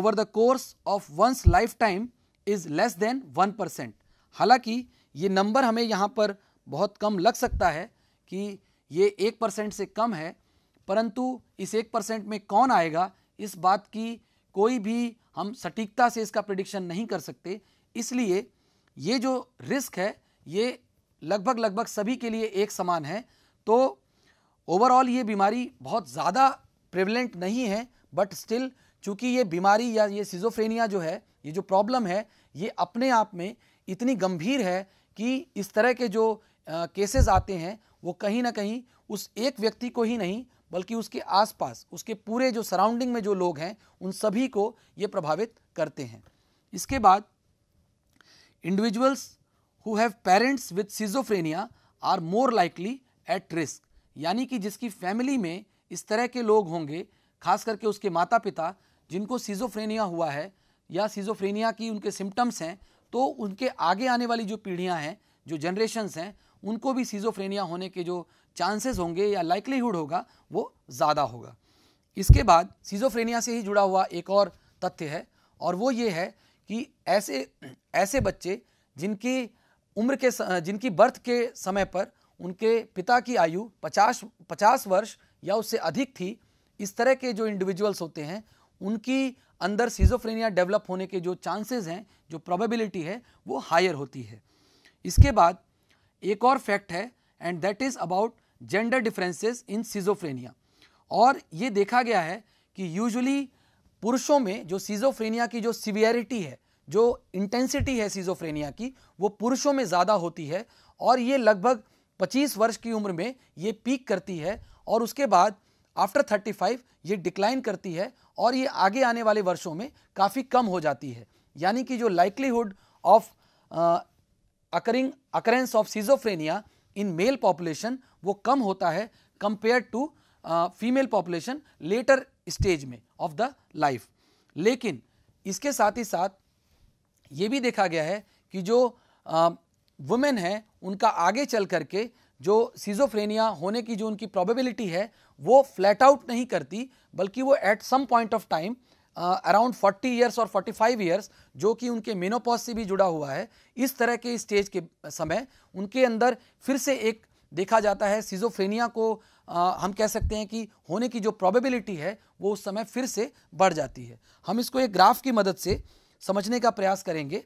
over the course of one's life time is less than one percent हालांकि ये नंबर हमें यहाँ पर बहुत कम लग सकता है कि ये एक परसेंट से कम है परंतु इस एक परसेंट में कौन आएगा इस बात की कोई भी हम सटीकता से इसका प्रिडिक्शन नहीं कर सकते इसलिए ये जो रिस्क है ये लगभग लगभग सभी के लिए एक समान है तो ओवरऑल ये बीमारी बहुत ज़्यादा प्रेवलेंट नहीं है बट स्टिल चूँकि ये बीमारी या ये सिजोफ्रेनिया जो है ये जो प्रॉब्लम है ये अपने आप में इतनी गंभीर है कि इस तरह के जो केसेस आते हैं वो कहीं ना कहीं उस एक व्यक्ति को ही नहीं बल्कि उसके आसपास उसके पूरे जो सराउंडिंग में जो लोग हैं उन सभी को ये प्रभावित करते हैं इसके बाद individuals who have parents with schizophrenia are more likely at risk यानी कि जिसकी फैमिली में इस तरह के लोग होंगे खास करके उसके माता पिता जिनको सीजोफ्रेनिया हुआ है या सीजोफ्रेनिया की उनके सिम्टम्स हैं तो उनके आगे आने वाली जो पीढ़ियाँ हैं जो जनरेशन्स हैं उनको भी सीजोफ्रेनिया होने के जो चांसेस होंगे या लाइकलीहुड होगा वो ज़्यादा होगा इसके बाद सीजोफ्रेनिया से ही जुड़ा हुआ एक और तथ्य है और वो ये है कि ऐसे ऐसे बच्चे जिनकी उम्र के जिनकी बर्थ के समय पर उनके पिता की आयु 50 50 वर्ष या उससे अधिक थी इस तरह के जो इंडिविजुअल्स होते हैं उनकी अंदर सीजोफ्रेनिया डेवलप होने के जो चांसेस हैं जो प्रोबेबिलिटी है वो हायर होती है इसके बाद एक और फैक्ट है and that is about gender differences in schizophrenia और ये देखा गया है कि यूजुअली पुरुषों में जो सीजोफ्रेनिया की जो सीवियरिटी है जो इंटेंसिटी है सीजोफ्रेनिया की वो पुरुषों में ज़्यादा होती है और ये लगभग 25 वर्ष की उम्र में ये पीक करती है और उसके बाद आफ्टर 35 ये डिक्लाइन करती है और ये आगे आने वाले वर्षों में काफ़ी कम हो जाती है यानी कि जो likelihood of occurring occurrence of schizophrenia in male population वो कम होता है compare to female population later stage में ऑफ द लाइफ लेकिन इसके साथ ही साथ ये भी देखा गया है कि जो वुमेन uh, है उनका आगे चल करके जो सीजोफ्रेनिया होने की जो उनकी प्रॉबेबिलिटी है वो फ्लैट आउट नहीं करती बल्कि वो at some point of time around forty years और फोर्टी फाइव ईयर्स जो कि उनके मेनोपॉज से भी जुड़ा हुआ है इस तरह के स्टेज के समय उनके अंदर फिर से एक देखा जाता है सीजोफ्रेनिया को आ, हम कह सकते हैं कि होने की जो प्रोबेबिलिटी है वो उस समय फिर से बढ़ जाती है हम इसको एक ग्राफ की मदद से समझने का प्रयास करेंगे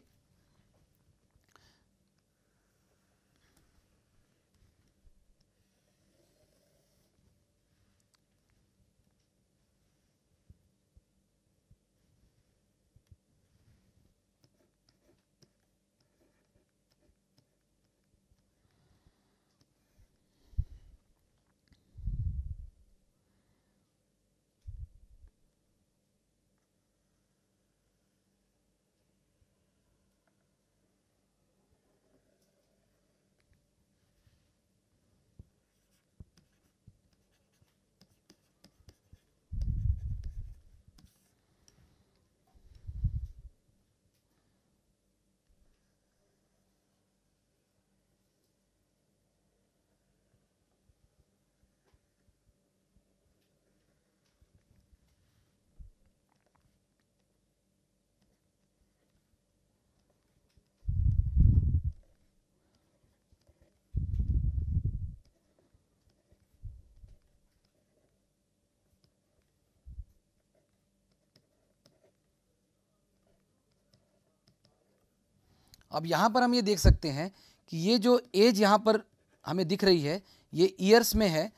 अब यहाँ पर हम ये देख सकते हैं कि ये जो एज यहाँ पर हमें दिख रही है ये ईयर्स में है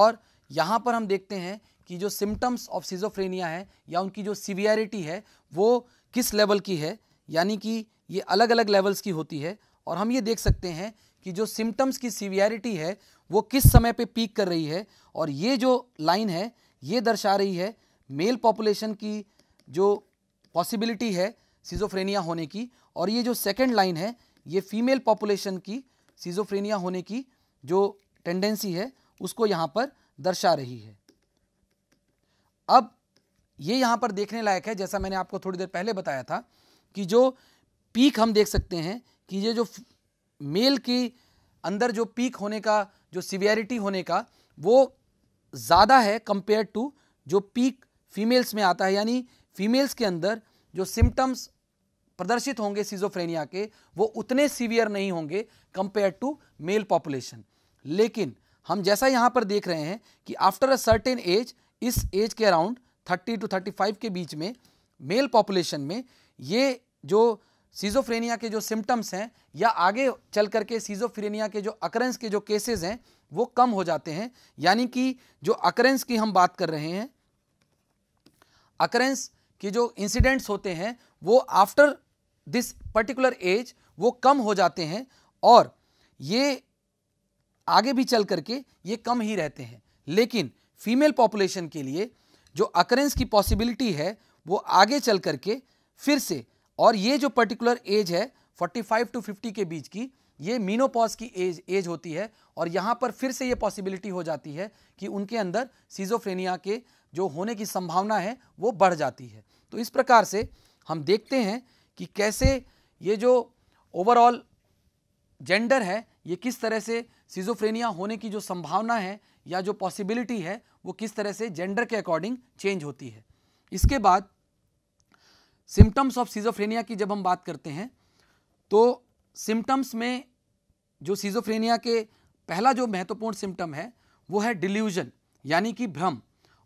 और यहाँ पर हम देखते हैं कि जो सिम्टम्स ऑफ सिजोफ्रेनिया है या उनकी जो सीवियरिटी है वो किस लेवल की है यानी कि ये अलग अलग लेवल्स की होती है और हम ये देख सकते हैं कि जो सिम्टम्स की सीवियरिटी है वो किस समय पे पीक कर रही है और ये जो लाइन है ये दर्शा रही है मेल पॉपुलेशन की जो पॉसिबिलिटी है सिजोफ्रेनिया होने की और ये जो सेकेंड लाइन है ये फीमेल पॉपुलेशन की सीजोफ्रेनिया होने की जो टेंडेंसी है उसको यहाँ पर दर्शा रही है अब ये यहाँ पर देखने लायक है जैसा मैंने आपको थोड़ी देर पहले बताया था कि जो पीक हम देख सकते हैं कि ये जो मेल की अंदर जो पीक होने का जो सिवियरिटी होने का वो ज़्यादा है कंपेयर टू जो पीक फीमेल्स में आता है यानी फीमेल्स के अंदर जो सिम्टम्स प्रदर्शित होंगे सीजोफ्रेनिया के वो उतने सीवियर नहीं होंगे कंपेयर टू मेल पॉपुलेशन लेकिन हम जैसा यहाँ पर देख रहे हैं कि आफ्टर अ सर्टेन एज इस एज के अराउंड 30 टू 35 के बीच में मेल पॉपुलेशन में ये जो सीजोफ्रेनिया के जो सिम्टम्स हैं या आगे चल करके सीजोफ्रेनिया के जो अकरेंस के जो केसेस हैं वो कम हो जाते हैं यानी कि जो अकरेंस की हम बात कर रहे हैं अकरेंस कि जो इंसिडेंट्स होते हैं वो आफ्टर दिस पर्टिकुलर एज वो कम हो जाते हैं और ये आगे भी चल करके ये कम ही रहते हैं लेकिन फीमेल पॉपुलेशन के लिए जो अकरेंस की पॉसिबिलिटी है वो आगे चल करके फिर से और ये जो पर्टिकुलर एज है 45 टू 50 के बीच की ये मीनोपॉज की एज एज होती है और यहाँ पर फिर से ये पॉसिबिलिटी हो जाती है कि उनके अंदर सीजोफ्रेनिया के जो होने की संभावना है वो बढ़ जाती है तो इस प्रकार से हम देखते हैं कि कैसे ये जो ओवरऑल जेंडर है ये किस तरह से सिजोफ्रेनिया होने की जो संभावना है या जो पॉसिबिलिटी है वो किस तरह से जेंडर के अकॉर्डिंग चेंज होती है इसके बाद सिम्टम्स ऑफ सिजोफ्रेनिया की जब हम बात करते हैं तो सिम्टम्स में जो सिजोफ्रेनिया के पहला जो महत्वपूर्ण सिम्टम है वो है डिल्यूजन यानी कि भ्रम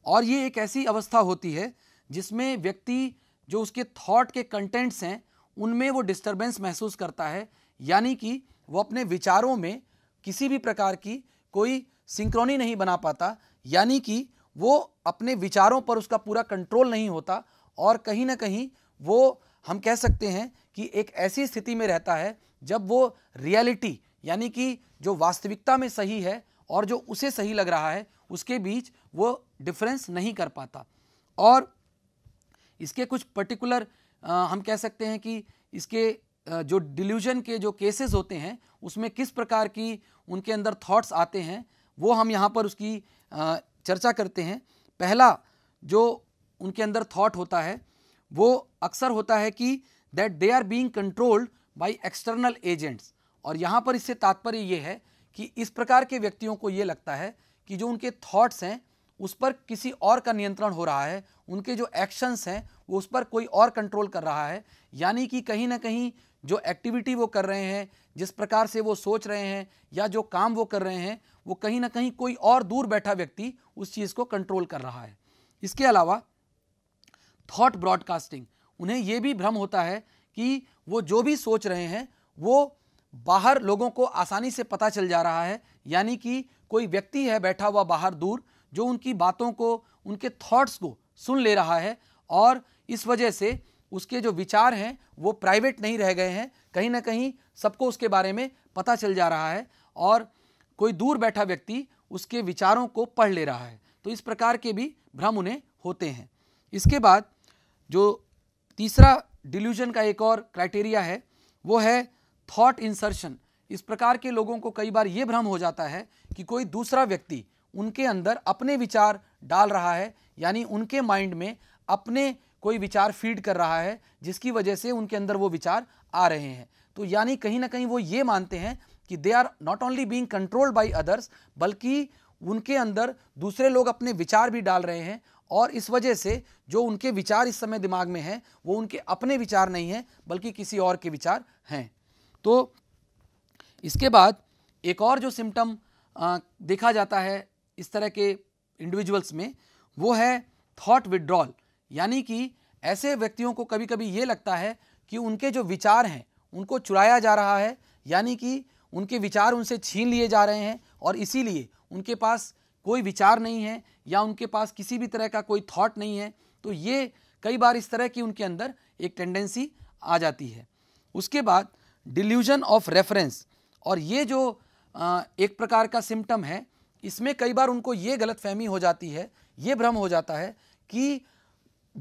और ये एक ऐसी अवस्था होती है जिसमें व्यक्ति जो उसके थॉट के कंटेंट्स हैं उनमें वो डिस्टरबेंस महसूस करता है यानी कि वो अपने विचारों में किसी भी प्रकार की कोई सिंक्रोनी नहीं बना पाता यानी कि वो अपने विचारों पर उसका पूरा कंट्रोल नहीं होता और कहीं ना कहीं वो हम कह सकते हैं कि एक ऐसी स्थिति में रहता है जब वो रियलिटी यानी कि जो वास्तविकता में सही है और जो उसे सही लग रहा है उसके बीच वो डिफरेंस नहीं कर पाता और इसके कुछ पर्टिकुलर हम कह सकते हैं कि इसके जो डिल्यूजन के जो केसेस होते हैं उसमें किस प्रकार की उनके अंदर थॉट्स आते हैं वो हम यहाँ पर उसकी चर्चा करते हैं पहला जो उनके अंदर थॉट होता है वो अक्सर होता है कि that they are being controlled by external agents और यहाँ पर इससे तात्पर्य ये है कि इस प्रकार के व्यक्तियों को ये लगता है कि जो उनके थॉट्स हैं उस पर किसी और का नियंत्रण हो रहा है उनके जो एक्शंस हैं वो उस पर कोई और कंट्रोल कर रहा है यानी कि कहीं ना कहीं जो एक्टिविटी वो कर रहे हैं जिस प्रकार से वो सोच रहे हैं या जो काम वो कर रहे हैं वो कहीं ना कहीं कोई और दूर बैठा व्यक्ति उस चीज़ को कंट्रोल कर रहा है इसके अलावा थॉट ब्रॉडकास्टिंग उन्हें ये भी भ्रम होता है कि वो जो भी सोच रहे हैं वो बाहर लोगों को आसानी से पता चल जा रहा है यानी कि कोई व्यक्ति है बैठा हुआ बाहर दूर जो उनकी बातों को उनके थॉट्स को सुन ले रहा है और इस वजह से उसके जो विचार हैं वो प्राइवेट नहीं रह गए हैं कहीं ना कहीं सबको उसके बारे में पता चल जा रहा है और कोई दूर बैठा व्यक्ति उसके विचारों को पढ़ ले रहा है तो इस प्रकार के भी भ्रम उन्हें होते हैं इसके बाद जो तीसरा डिल्यूजन का एक और क्राइटेरिया है वो है थॉट इंसर्शन इस प्रकार के लोगों को कई बार ये भ्रम हो जाता है कि कोई दूसरा व्यक्ति उनके अंदर अपने विचार डाल रहा है यानी उनके माइंड में अपने कोई विचार फीड कर रहा है जिसकी वजह से उनके अंदर वो विचार आ रहे हैं तो यानी कहीं ना कहीं वो ये मानते हैं कि they are not only being controlled by others बल्कि उनके अंदर दूसरे लोग अपने विचार भी डाल रहे हैं और इस वजह से जो उनके विचार इस समय दिमाग में हैं वो उनके अपने विचार नहीं हैं बल्कि किसी और के विचार हैं तो इसके बाद एक और जो सिम्टम देखा जाता है इस तरह के इंडिविजुअल्स में वो है थॉट विड्रॉल यानी कि ऐसे व्यक्तियों को कभी कभी ये लगता है कि उनके जो विचार हैं उनको चुराया जा रहा है यानी कि उनके विचार उनसे छीन लिए जा रहे हैं और इसीलिए उनके पास कोई विचार नहीं है या उनके पास किसी भी तरह का कोई थॉट नहीं है तो ये कई बार इस तरह की उनके अंदर एक टेंडेंसी आ जाती है उसके बाद डिल्यूजन ऑफ रेफरेंस और ये जो एक प्रकार का सिम्टम है इसमें कई बार उनको ये गलत फहमी हो जाती है ये भ्रम हो जाता है कि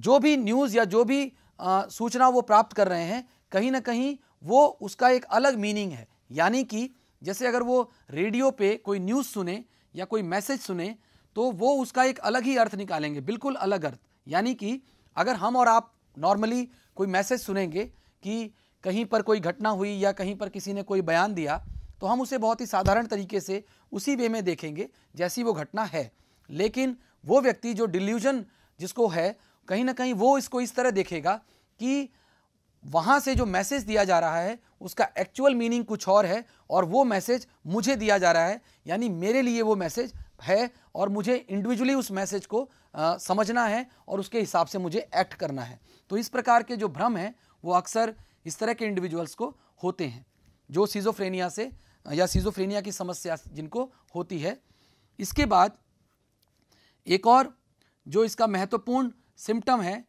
जो भी न्यूज़ या जो भी सूचना वो प्राप्त कर रहे हैं कहीं ना कहीं वो उसका एक अलग मीनिंग है यानी कि जैसे अगर वो रेडियो पे कोई न्यूज़ सुने या कोई मैसेज सुने तो वो उसका एक अलग ही अर्थ निकालेंगे बिल्कुल अलग अर्थ यानी कि अगर हम और आप नॉर्मली कोई मैसेज सुनेंगे कि कहीं पर कोई घटना हुई या कहीं पर किसी ने कोई बयान दिया तो हम उसे बहुत ही साधारण तरीके से उसी वे में देखेंगे जैसी वो घटना है लेकिन वो व्यक्ति जो डिल्यूजन जिसको है कहीं ना कहीं वो इसको इस तरह देखेगा कि वहाँ से जो मैसेज दिया जा रहा है उसका एक्चुअल मीनिंग कुछ और है और वो मैसेज मुझे दिया जा रहा है यानी मेरे लिए वो मैसेज है और मुझे इंडिविजुअली उस मैसेज को आ, समझना है और उसके हिसाब से मुझे एक्ट करना है तो इस प्रकार के जो भ्रम हैं वो अक्सर इस तरह के इंडिविजुअल्स को होते हैं जो सीजोफ्रेनिया से या सीजोफ्रेनिया की समस्या जिनको होती है इसके बाद एक और जो इसका महत्वपूर्ण सिम्टम है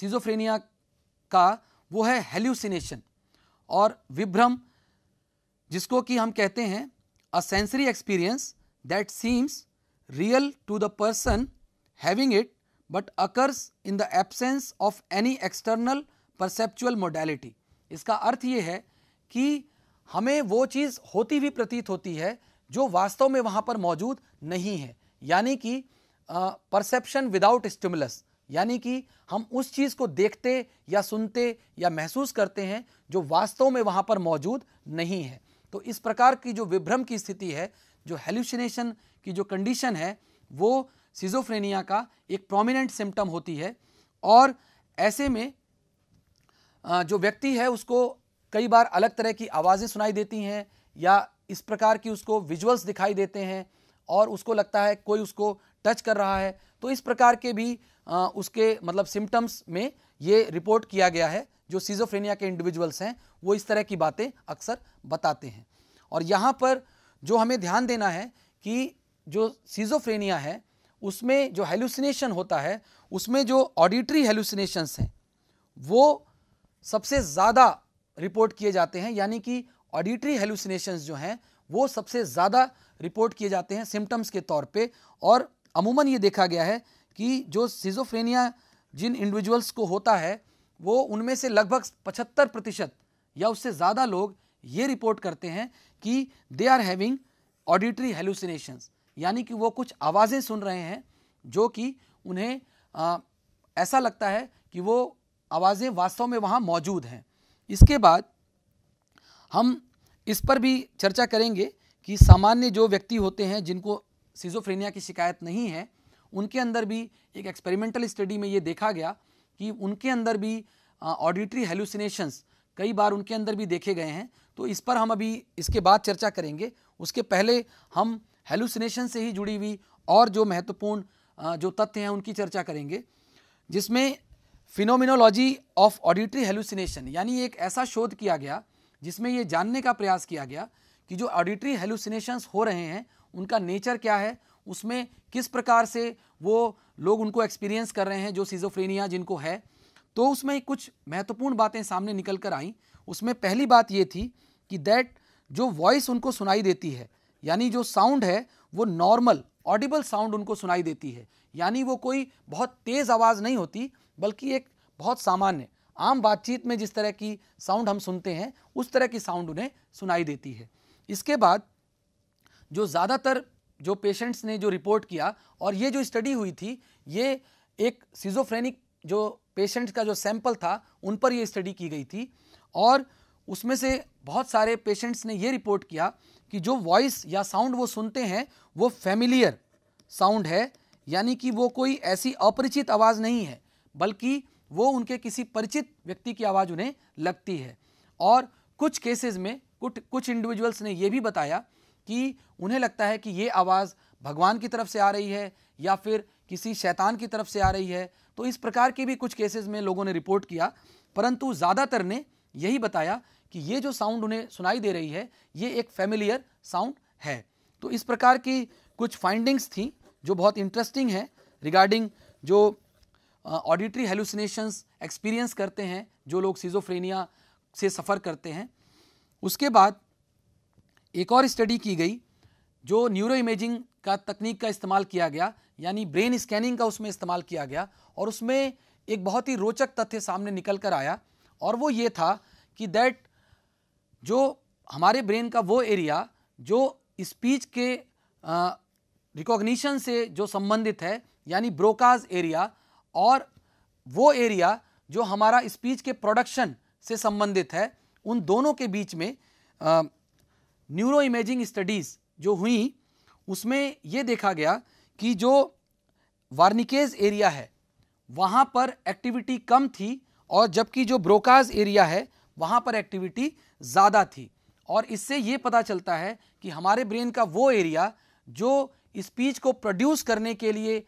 सीजोफ्रेनिया का वो है हेल्यूसिनेशन और विभ्रम जिसको कि हम कहते हैं a sensory experience that seems real to the person having it but occurs in the absence of any external perceptual modality इसका अर्थ ये है कि हमें वो चीज़ होती हुई प्रतीत होती है जो वास्तव में वहाँ पर मौजूद नहीं है यानी कि परसेप्शन विदाउट स्टिमुलस यानी कि हम उस चीज़ को देखते या सुनते या महसूस करते हैं जो वास्तव में वहाँ पर मौजूद नहीं है तो इस प्रकार की जो विभ्रम की स्थिति है जो हेल्यूसिनेशन की जो कंडीशन है वो सिजोफ्रेनिया का एक प्रोमिनेंट सिम्टम होती है और ऐसे में जो व्यक्ति है उसको कई बार अलग तरह की आवाज़ें सुनाई देती हैं या इस प्रकार की उसको विजुअल्स दिखाई देते हैं और उसको लगता है कोई उसको टच कर रहा है तो इस प्रकार के भी उसके मतलब सिम्टम्स में ये रिपोर्ट किया गया है जो सीजोफ्रेनिया के इंडिविजुअल्स हैं वो इस तरह की बातें अक्सर बताते हैं और यहाँ पर जो हमें ध्यान देना है कि जो सीजोफ्रेनिया है उसमें जो हेलुसिनेशन होता है उसमें जो ऑडिटरी हेलुसिनेशंस हैं वो सबसे ज़्यादा रिपोर्ट किए जाते हैं यानी कि ऑडिटरी हेलुसिनेशंस जो हैं वो सबसे ज़्यादा रिपोर्ट किए जाते हैं सिम्टम्स के तौर पे और अमूमन ये देखा गया है कि जो सिजोफ्रेनिया जिन इंडिविजुअल्स को होता है वो उनमें से लगभग पचहत्तर प्रतिशत या उससे ज़्यादा लोग ये रिपोर्ट करते हैं कि they are having auditory hallucinations यानी कि वो कुछ आवाज़ें सुन रहे हैं जो कि उन्हें आ, ऐसा लगता है कि वो आवाज़ें वास्तव में वहाँ मौजूद हैं इसके बाद हम इस पर भी चर्चा करेंगे कि सामान्य जो व्यक्ति होते हैं जिनको सिजोफ्रेनिया की शिकायत नहीं है उनके अंदर भी एक एक्सपेरिमेंटल स्टडी में ये देखा गया कि उनके अंदर भी ऑडिटरी हेलुसिनेशंस कई बार उनके अंदर भी देखे गए हैं तो इस पर हम अभी इसके बाद चर्चा करेंगे उसके पहले हम हेलुसिनेशन से ही जुड़ी हुई और जो महत्वपूर्ण जो तथ्य हैं उनकी चर्चा करेंगे जिसमें फिनोमिनोलॉजी ऑफ ऑडिटरी हेलुसिनेशन यानी एक ऐसा शोध किया गया जिसमें ये जानने का प्रयास किया गया कि जो ऑडिटरी हेलुसिनेशंस हो रहे हैं उनका नेचर क्या है उसमें किस प्रकार से वो लोग उनको एक्सपीरियंस कर रहे हैं जो सीजोफ्रेनिया जिनको है तो उसमें कुछ महत्वपूर्ण बातें सामने निकल कर आईं उसमें पहली बात ये थी कि दैट जो वॉइस उनको सुनाई देती है यानी जो साउंड है वो नॉर्मल ऑडिबल साउंड उनको सुनाई देती है यानी वो कोई बहुत तेज़ आवाज़ नहीं होती बल्कि एक बहुत सामान्य आम बातचीत में जिस तरह की साउंड हम सुनते हैं उस तरह की साउंड उन्हें सुनाई देती है इसके बाद जो ज़्यादातर जो पेशेंट्स ने जो रिपोर्ट किया और ये जो स्टडी हुई थी ये एक सिजोफ्रेनिक जो पेशेंट्स का जो सैंपल था उन पर ये स्टडी की गई थी और उसमें से बहुत सारे पेशेंट्स ने ये रिपोर्ट किया कि जो वॉइस या साउंड वो सुनते हैं वो फैमिलियर साउंड है यानी कि वो कोई ऐसी अपरिचित आवाज़ नहीं है बल्कि वो उनके किसी परिचित व्यक्ति की आवाज़ उन्हें लगती है और कुछ केसेस में कुछ कुछ इंडिविजुअल्स ने ये भी बताया कि उन्हें लगता है कि ये आवाज़ भगवान की तरफ से आ रही है या फिर किसी शैतान की तरफ से आ रही है तो इस प्रकार के भी कुछ केसेस में लोगों ने रिपोर्ट किया परंतु ज़्यादातर ने यही बताया कि ये जो साउंड उन्हें सुनाई दे रही है ये एक फेमिलियर साउंड है तो इस प्रकार की कुछ फाइंडिंग्स थी जो बहुत इंटरेस्टिंग है रिगार्डिंग जो ऑडिटरी हेलुसिनेशंस एक्सपीरियंस करते हैं जो लोग सीजोफ्रेनिया से सफ़र करते हैं उसके बाद एक और स्टडी की गई जो न्यूरो इमेजिंग का तकनीक का इस्तेमाल किया गया यानी ब्रेन स्कैनिंग का उसमें इस्तेमाल किया गया और उसमें एक बहुत ही रोचक तथ्य सामने निकल कर आया और वो ये था कि दैट जो हमारे ब्रेन का वो एरिया जो स्पीच के रिकॉग्निशन से जो संबंधित है यानी ब्रोकाज एरिया और वो एरिया जो हमारा स्पीच के प्रोडक्शन से संबंधित है उन दोनों के बीच में न्यूरो इमेजिंग स्टडीज़ जो हुई उसमें ये देखा गया कि जो वार्निकेज एरिया है वहाँ पर एक्टिविटी कम थी और जबकि जो ब्रोकाज एरिया है वहाँ पर एक्टिविटी ज़्यादा थी और इससे ये पता चलता है कि हमारे ब्रेन का वो एरिया जो स्पीच को प्रोड्यूस करने के लिए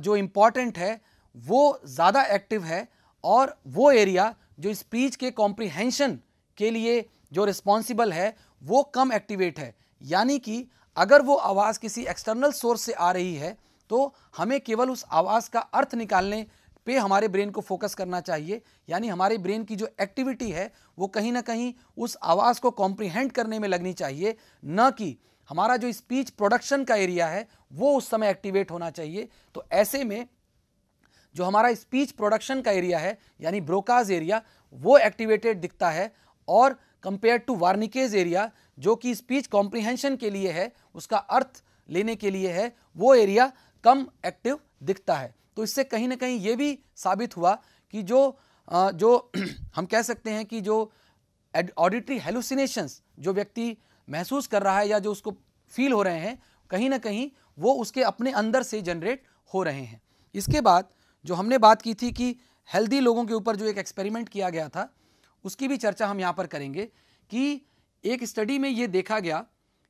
जो इम्पॉर्टेंट है वो ज़्यादा एक्टिव है और वो एरिया जो स्पीच के कॉम्प्रिहेंशन के लिए जो रिस्पॉन्सिबल है वो कम एक्टिवेट है यानी कि अगर वो आवाज़ किसी एक्सटर्नल सोर्स से आ रही है तो हमें केवल उस आवाज़ का अर्थ निकालने पे हमारे ब्रेन को फोकस करना चाहिए यानी हमारे ब्रेन की जो एक्टिविटी है वो कहीं ना कहीं उस आवाज़ को कॉम्प्रिहेंड करने में लगनी चाहिए न कि हमारा जो स्पीच प्रोडक्शन का एरिया है वो उस समय एक्टिवेट होना चाहिए तो ऐसे में जो हमारा स्पीच प्रोडक्शन का एरिया है यानी ब्रोकाज एरिया वो एक्टिवेटेड दिखता है और कंपेयर टू वार्निकेज एरिया जो कि स्पीच कॉम्प्रिहेंशन के लिए है उसका अर्थ लेने के लिए है वो एरिया कम एक्टिव दिखता है तो इससे कहीं ना कहीं ये भी साबित हुआ कि जो जो हम कह सकते हैं कि जो ऑडिटरी हेलुसिनेशंस जो व्यक्ति महसूस कर रहा है या जो उसको फील हो रहे हैं कहीं ना कहीं वो उसके अपने अंदर से जनरेट हो रहे हैं इसके बाद जो हमने बात की थी कि हेल्दी लोगों के ऊपर जो एक एक्सपेरिमेंट किया गया था उसकी भी चर्चा हम यहाँ पर करेंगे कि एक स्टडी में ये देखा गया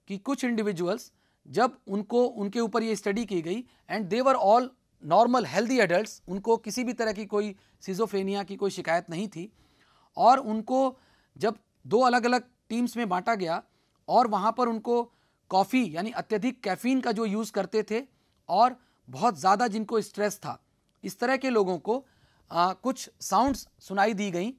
कि कुछ इंडिविजुअल्स जब उनको उनके ऊपर ये स्टडी की गई and they were all normal healthy adults उनको किसी भी तरह की कोई सीजोफ्रेनिया की कोई शिकायत नहीं थी और उनको जब दो अलग अलग टीम्स में बांटा गया और वहाँ पर उनको कॉफ़ी यानी अत्यधिक कैफीन का जो यूज़ करते थे और बहुत ज़्यादा जिनको स्ट्रेस था इस तरह के लोगों को आ, कुछ साउंड्स सुनाई दी गई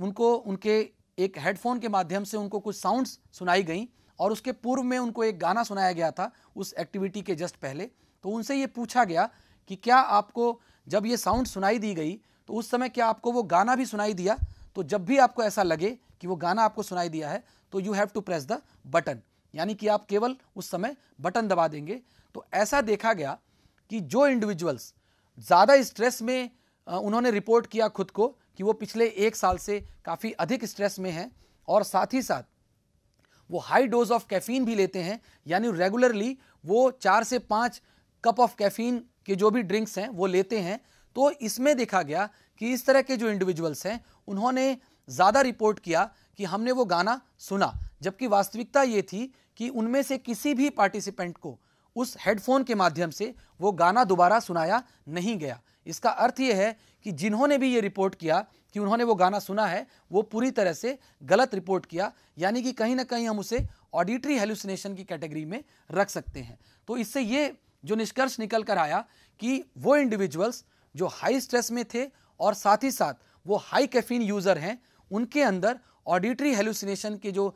उनको उनके एक हेडफोन के माध्यम से उनको कुछ साउंड्स सुनाई गई और उसके पूर्व में उनको एक गाना सुनाया गया था उस एक्टिविटी के जस्ट पहले तो उनसे ये पूछा गया कि क्या आपको जब ये साउंड सुनाई दी गई तो उस समय क्या आपको वो गाना भी सुनाई दिया तो जब भी आपको ऐसा लगे कि वो गाना आपको सुनाई दिया है तो you have to press the button यानी कि आप केवल उस समय बटन दबा देंगे तो ऐसा देखा गया कि जो इंडिविजुअल्स ज़्यादा स्ट्रेस में उन्होंने रिपोर्ट किया खुद को कि वो पिछले एक साल से काफ़ी अधिक स्ट्रेस में हैं और साथ ही साथ वो हाई डोज ऑफ कैफीन भी लेते हैं यानी रेगुलरली वो चार से पाँच कप ऑफ कैफीन के जो भी ड्रिंक्स हैं वो लेते हैं तो इसमें देखा गया कि इस तरह के जो इंडिविजुअल्स हैं उन्होंने ज़्यादा रिपोर्ट किया कि हमने वो गाना सुना जबकि वास्तविकता ये थी कि उनमें से किसी भी पार्टिसिपेंट को उस हेडफोन के माध्यम से वो गाना दोबारा सुनाया नहीं गया इसका अर्थ ये है कि जिन्होंने भी ये रिपोर्ट किया कि उन्होंने वो गाना सुना है वो पूरी तरह से गलत रिपोर्ट किया यानी कि कहीं ना कहीं हम उसे ऑडिटरी हेलुसिनेशन की कैटेगरी में रख सकते हैं तो इससे ये जो निष्कर्ष निकल कर आया कि वो इंडिविजुअल्स जो हाई स्ट्रेस में थे और साथ ही साथ वो हाई कैफीन यूज़र हैं उनके अंदर ऑडिटरी हेलुसिनेशन के जो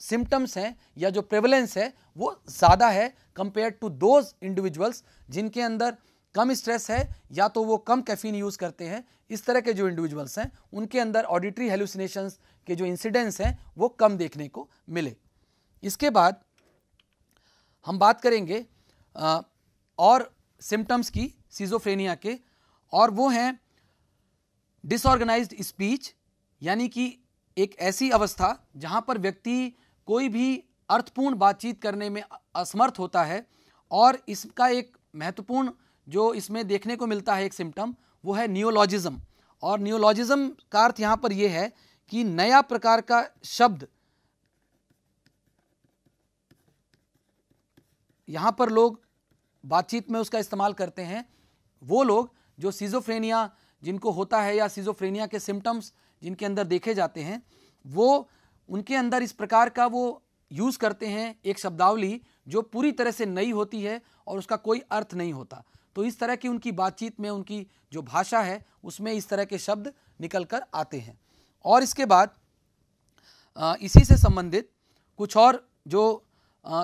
सिम्टम्स हैं या जो प्रेवलेंस है वो ज़्यादा है कंपेयर टू दोज इंडिविजुअल्स जिनके अंदर कम स्ट्रेस है या तो वो कम कैफीन यूज़ करते हैं इस तरह के जो इंडिविजुअल्स हैं उनके अंदर ऑडिटरी हेलुसिनेशंस के जो इंसिडेंस हैं वो कम देखने को मिले इसके बाद हम बात करेंगे आ, और सिम्टम्स की सीजोफ्रेनिया के और वो हैं डिसऑर्गेनाइज्ड स्पीच यानी कि एक ऐसी अवस्था जहाँ पर व्यक्ति कोई भी अर्थपूर्ण बातचीत करने में असमर्थ होता है और इसका एक महत्वपूर्ण जो इसमें देखने को मिलता है एक सिम्टम वो है नियोलॉजिज़म और नियोलॉजिज़म का अर्थ यहाँ पर यह है कि नया प्रकार का शब्द यहाँ पर लोग बातचीत में उसका इस्तेमाल करते हैं वो लोग जो सीजोफ्रेनिया जिनको होता है या सीजोफ्रेनिया के सिम्टम्स जिनके अंदर देखे जाते हैं वो उनके अंदर इस प्रकार का वो यूज़ करते हैं एक शब्दावली जो पूरी तरह से नई होती है और उसका कोई अर्थ नहीं होता तो इस तरह की उनकी बातचीत में उनकी जो भाषा है उसमें इस तरह के शब्द निकल कर आते हैं और इसके बाद इसी से संबंधित कुछ और जो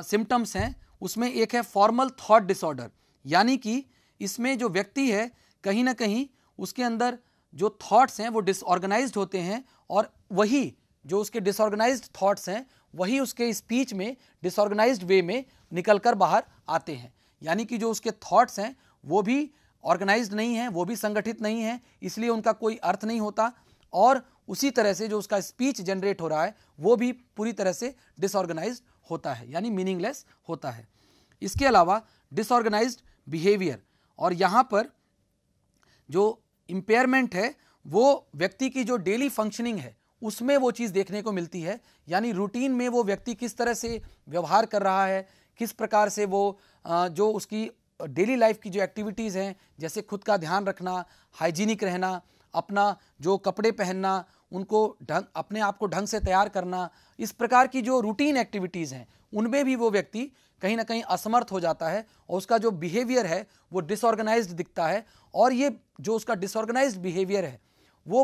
सिम्टम्स हैं उसमें एक है फॉर्मल थॉट डिसऑर्डर यानी कि इसमें जो व्यक्ति है कहीं ना कहीं उसके अंदर जो थॉट्स हैं वो डिसऑर्गेनाइज होते हैं और वही जो उसके डिसऑर्गेनाइज थॉट्स हैं वही उसके स्पीच में डिसऑर्गेनाइज वे में निकल कर बाहर आते हैं यानी कि जो उसके थॉट्स हैं वो भी ऑर्गेनाइज नहीं हैं वो भी संगठित नहीं हैं इसलिए उनका कोई अर्थ नहीं होता और उसी तरह से जो उसका स्पीच जनरेट हो रहा है वो भी पूरी तरह से डिसऑर्गेनाइज होता है यानी मीनिंगलेस होता है इसके अलावा डिसऑर्गेनाइज बिहेवियर और यहाँ पर जो इम्पेयरमेंट है वो व्यक्ति की जो डेली फंक्शनिंग है उसमें वो चीज़ देखने को मिलती है यानी रूटीन में वो व्यक्ति किस तरह से व्यवहार कर रहा है किस प्रकार से वो जो उसकी डेली लाइफ की जो एक्टिविटीज़ हैं जैसे खुद का ध्यान रखना हाइजीनिक रहना अपना जो कपड़े पहनना उनको ढंग अपने आप को ढंग से तैयार करना इस प्रकार की जो रूटीन एक्टिविटीज़ हैं उनमें भी वो व्यक्ति कहीं ना कहीं असमर्थ हो जाता है और उसका जो बिहेवियर है वो डिसऑर्गेनाइज्ड दिखता है और ये जो उसका डिसऑर्गेनाइज्ड बिहेवियर है वो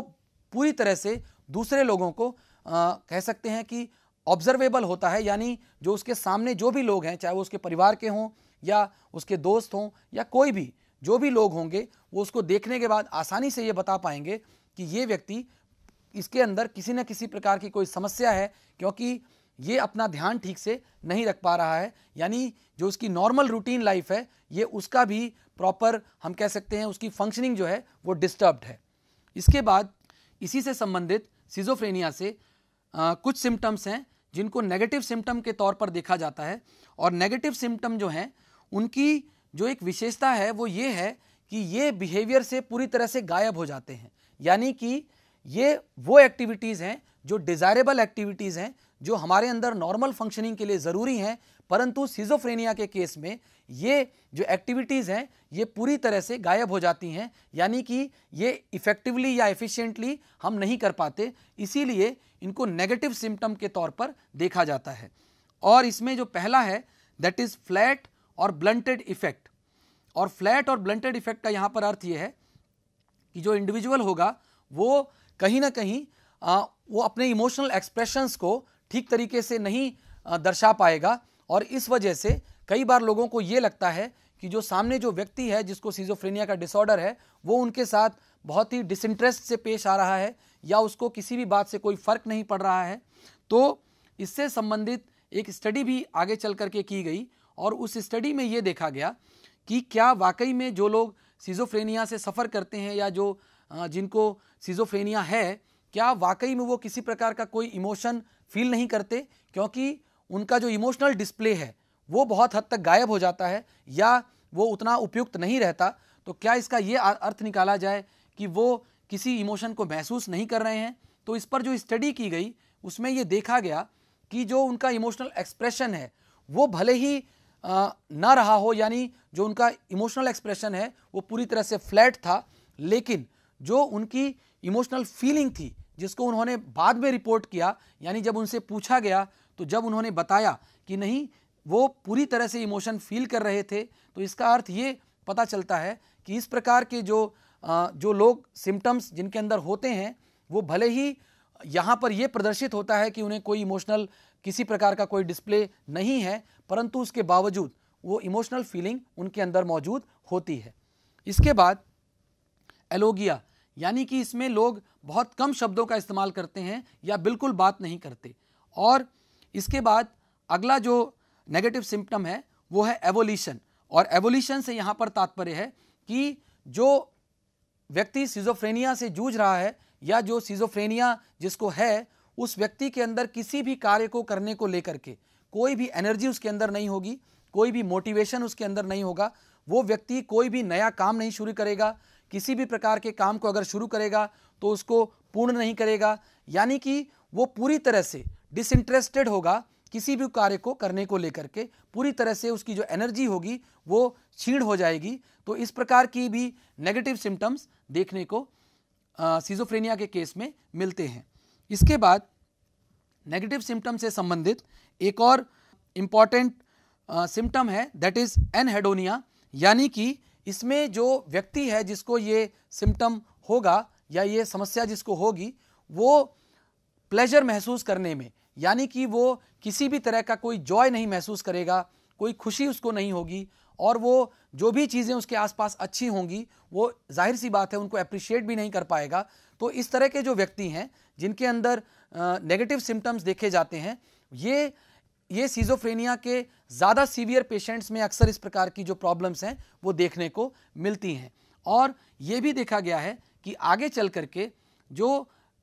पूरी तरह से दूसरे लोगों को आ, कह सकते हैं कि ऑब्जर्वेबल होता है यानी जो उसके सामने जो भी लोग हैं चाहे वो उसके परिवार के हों या उसके दोस्त हों या कोई भी जो भी लोग होंगे वो उसको देखने के बाद आसानी से ये बता पाएंगे कि ये व्यक्ति इसके अंदर किसी न किसी प्रकार की कोई समस्या है क्योंकि ये अपना ध्यान ठीक से नहीं रख पा रहा है यानी जो उसकी नॉर्मल रूटीन लाइफ है ये उसका भी प्रॉपर हम कह सकते हैं उसकी फंक्शनिंग जो है वो डिस्टर्ब्ड है इसके बाद इसी से संबंधित सिजोफ्रेनिया से आ, कुछ सिम्टम्स हैं जिनको नेगेटिव सिम्टम के तौर पर देखा जाता है और नेगेटिव सिम्टम जो हैं उनकी जो एक विशेषता है वो ये है कि ये बिहेवियर से पूरी तरह से गायब हो जाते हैं यानी कि ये वो एक्टिविटीज़ हैं जो डिज़ायरेबल एक्टिविटीज़ हैं जो हमारे अंदर नॉर्मल फंक्शनिंग के लिए ज़रूरी हैं परंतु सिजोफ्रेनिया के केस में ये जो एक्टिविटीज़ हैं ये पूरी तरह से गायब हो जाती हैं यानी कि ये इफ़ेक्टिवली या एफिशिएंटली हम नहीं कर पाते इसीलिए इनको नेगेटिव सिम्टम के तौर पर देखा जाता है और इसमें जो पहला है दैट इज़ फ्लैट और ब्लंटेड इफ़ेक्ट और फ्लैट और ब्लंटेड इफ़ेक्ट का यहाँ पर अर्थ ये है कि जो इंडिविजुअल होगा वो कहीं ना कहीं आ, वो अपने इमोशनल एक्सप्रेशंस को ठीक तरीके से नहीं आ, दर्शा पाएगा और इस वजह से कई बार लोगों को ये लगता है कि जो सामने जो व्यक्ति है जिसको सीजोफ्रेनिया का डिसऑर्डर है वो उनके साथ बहुत ही डिसइंटरेस्ट से पेश आ रहा है या उसको किसी भी बात से कोई फ़र्क नहीं पड़ रहा है तो इससे संबंधित एक स्टडी भी आगे चल करके की गई और उस स्टडी में ये देखा गया कि क्या वाकई में जो लोग सीजोफ्रेनिया से सफ़र करते हैं या जो जिनको सिजोफ्रेनिया है क्या वाकई में वो किसी प्रकार का कोई इमोशन फील नहीं करते क्योंकि उनका जो इमोशनल डिस्प्ले है वो बहुत हद तक गायब हो जाता है या वो उतना उपयुक्त नहीं रहता तो क्या इसका ये अर्थ निकाला जाए कि वो किसी इमोशन को महसूस नहीं कर रहे हैं तो इस पर जो स्टडी की गई उसमें ये देखा गया कि जो उनका इमोशनल एक्सप्रेशन है वो भले ही ना रहा हो यानी जो उनका इमोशनल एक्सप्रेशन है वो पूरी तरह से फ्लैट था लेकिन जो उनकी इमोशनल फीलिंग थी जिसको उन्होंने बाद में रिपोर्ट किया यानी जब उनसे पूछा गया तो जब उन्होंने बताया कि नहीं वो पूरी तरह से इमोशन फील कर रहे थे तो इसका अर्थ ये पता चलता है कि इस प्रकार के जो जो लोग सिम्टम्स जिनके अंदर होते हैं वो भले ही यहाँ पर ये प्रदर्शित होता है कि उन्हें कोई इमोशनल किसी प्रकार का कोई डिस्प्ले नहीं है परंतु उसके बावजूद वो इमोशनल फीलिंग उनके अंदर मौजूद होती है इसके बाद एलोगिया यानी कि इसमें लोग बहुत कम शब्दों का इस्तेमाल करते हैं या बिल्कुल बात नहीं करते और इसके बाद अगला जो नेगेटिव सिम्टम है वो है एवोल्यूशन और एवोल्यूशन से यहाँ पर तात्पर्य है कि जो व्यक्ति सिजोफ्रेनिया से जूझ रहा है या जो सिजोफ्रेनिया जिसको है उस व्यक्ति के अंदर किसी भी कार्य को करने को लेकर के कोई भी एनर्जी उसके अंदर नहीं होगी कोई भी मोटिवेशन उसके अंदर नहीं होगा वो व्यक्ति कोई भी नया काम नहीं शुरू करेगा किसी भी प्रकार के काम को अगर शुरू करेगा तो उसको पूर्ण नहीं करेगा यानी कि वो पूरी तरह से डिसइंटरेस्टेड होगा किसी भी कार्य को करने को लेकर के पूरी तरह से उसकी जो एनर्जी होगी वो छीण हो जाएगी तो इस प्रकार की भी नेगेटिव सिम्टम्स देखने को सीजोफ्रेनिया के केस में मिलते हैं इसके बाद नेगेटिव सिम्टम से संबंधित एक और इम्पॉर्टेंट सिम्टम है दैट इज़ एनहेडोनिया यानी कि इसमें जो व्यक्ति है जिसको ये सिम्टम होगा या ये समस्या जिसको होगी वो प्लेजर महसूस करने में यानी कि वो किसी भी तरह का कोई जॉय नहीं महसूस करेगा कोई खुशी उसको नहीं होगी और वो जो भी चीज़ें उसके आसपास अच्छी होंगी वो जाहिर सी बात है उनको अप्रिशिएट भी नहीं कर पाएगा तो इस तरह के जो व्यक्ति हैं जिनके अंदर नेगेटिव सिम्टम्स देखे जाते हैं ये ये सीजोफ्रेनिया के ज़्यादा सीवियर पेशेंट्स में अक्सर इस प्रकार की जो प्रॉब्लम्स हैं वो देखने को मिलती हैं और ये भी देखा गया है कि आगे चल करके जो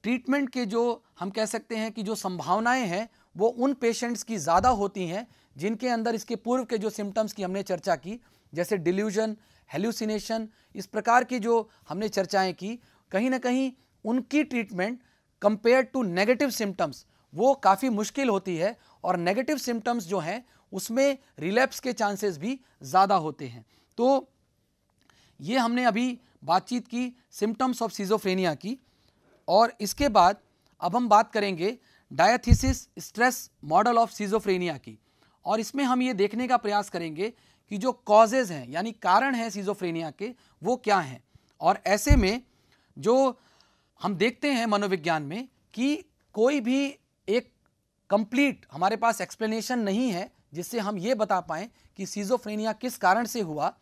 ट्रीटमेंट के जो हम कह सकते हैं कि जो संभावनाएं हैं वो उन पेशेंट्स की ज़्यादा होती हैं जिनके अंदर इसके पूर्व के जो सिम्टम्स की हमने चर्चा की जैसे डिल्यूजन हेल्यूसिनेशन इस प्रकार की जो हमने चर्चाएँ की कहीं ना कहीं उनकी treatment compare to negative symptoms वो काफ़ी मुश्किल होती है और नेगेटिव सिम्टम्स जो हैं उसमें रिलैप्स के चांसेस भी ज़्यादा होते हैं तो ये हमने अभी बातचीत की सिम्टम्स ऑफ सीजोफ्रेनिया की और इसके बाद अब हम बात करेंगे diathesis stress model of schizophrenia की और इसमें हम ये देखने का प्रयास करेंगे कि जो कॉजेज़ हैं यानी कारण हैं सीजोफ्रेनिया के वो क्या हैं और ऐसे में जो हम देखते हैं मनोविज्ञान में कि कोई भी एक कंप्लीट हमारे पास एक्सप्लेनेशन नहीं है जिससे हम ये बता पाएं कि सीजोफ्रेनिया किस कारण से हुआ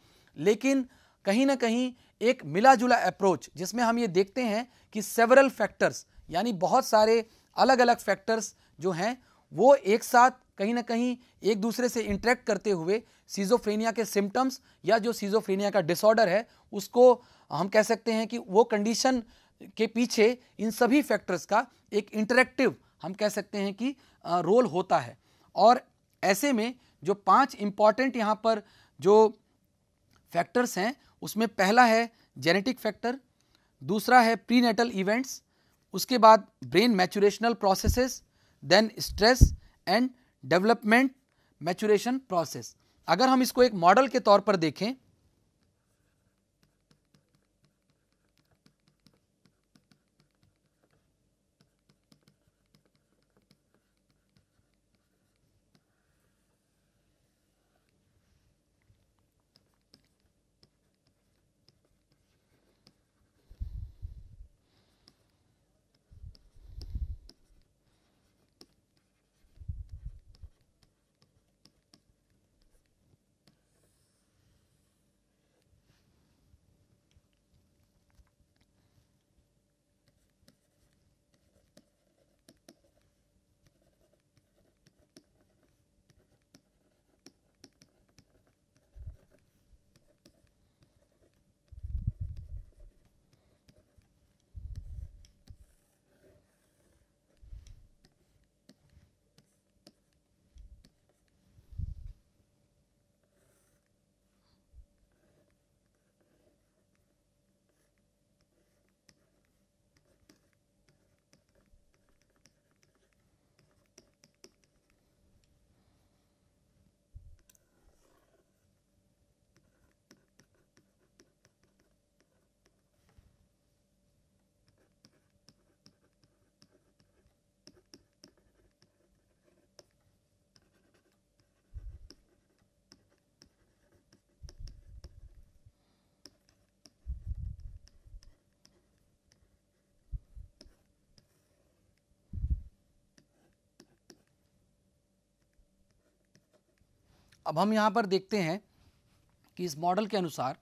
लेकिन कहीं ना कहीं एक मिला जुला अप्रोच जिसमें हम ये देखते हैं कि सेवरल फैक्टर्स यानी बहुत सारे अलग अलग फैक्टर्स जो हैं वो एक साथ कहीं ना कहीं एक दूसरे से इंटरेक्ट करते हुए सीजोफ्रेनिया के सिम्टम्स या जो सीजोफ्रेनिया का डिसऑर्डर है उसको हम कह सकते हैं कि वो कंडीशन के पीछे इन सभी फैक्टर्स का एक इंटरेक्टिव हम कह सकते हैं कि रोल होता है और ऐसे में जो पांच इम्पॉर्टेंट यहाँ पर जो फैक्टर्स हैं उसमें पहला है जेनेटिक फैक्टर दूसरा है प्रीनेटल इवेंट्स उसके बाद brain maturational processes then stress and development maturation process अगर हम इसको एक मॉडल के तौर पर देखें अब हम यहाँ पर देखते हैं कि इस मॉडल के अनुसार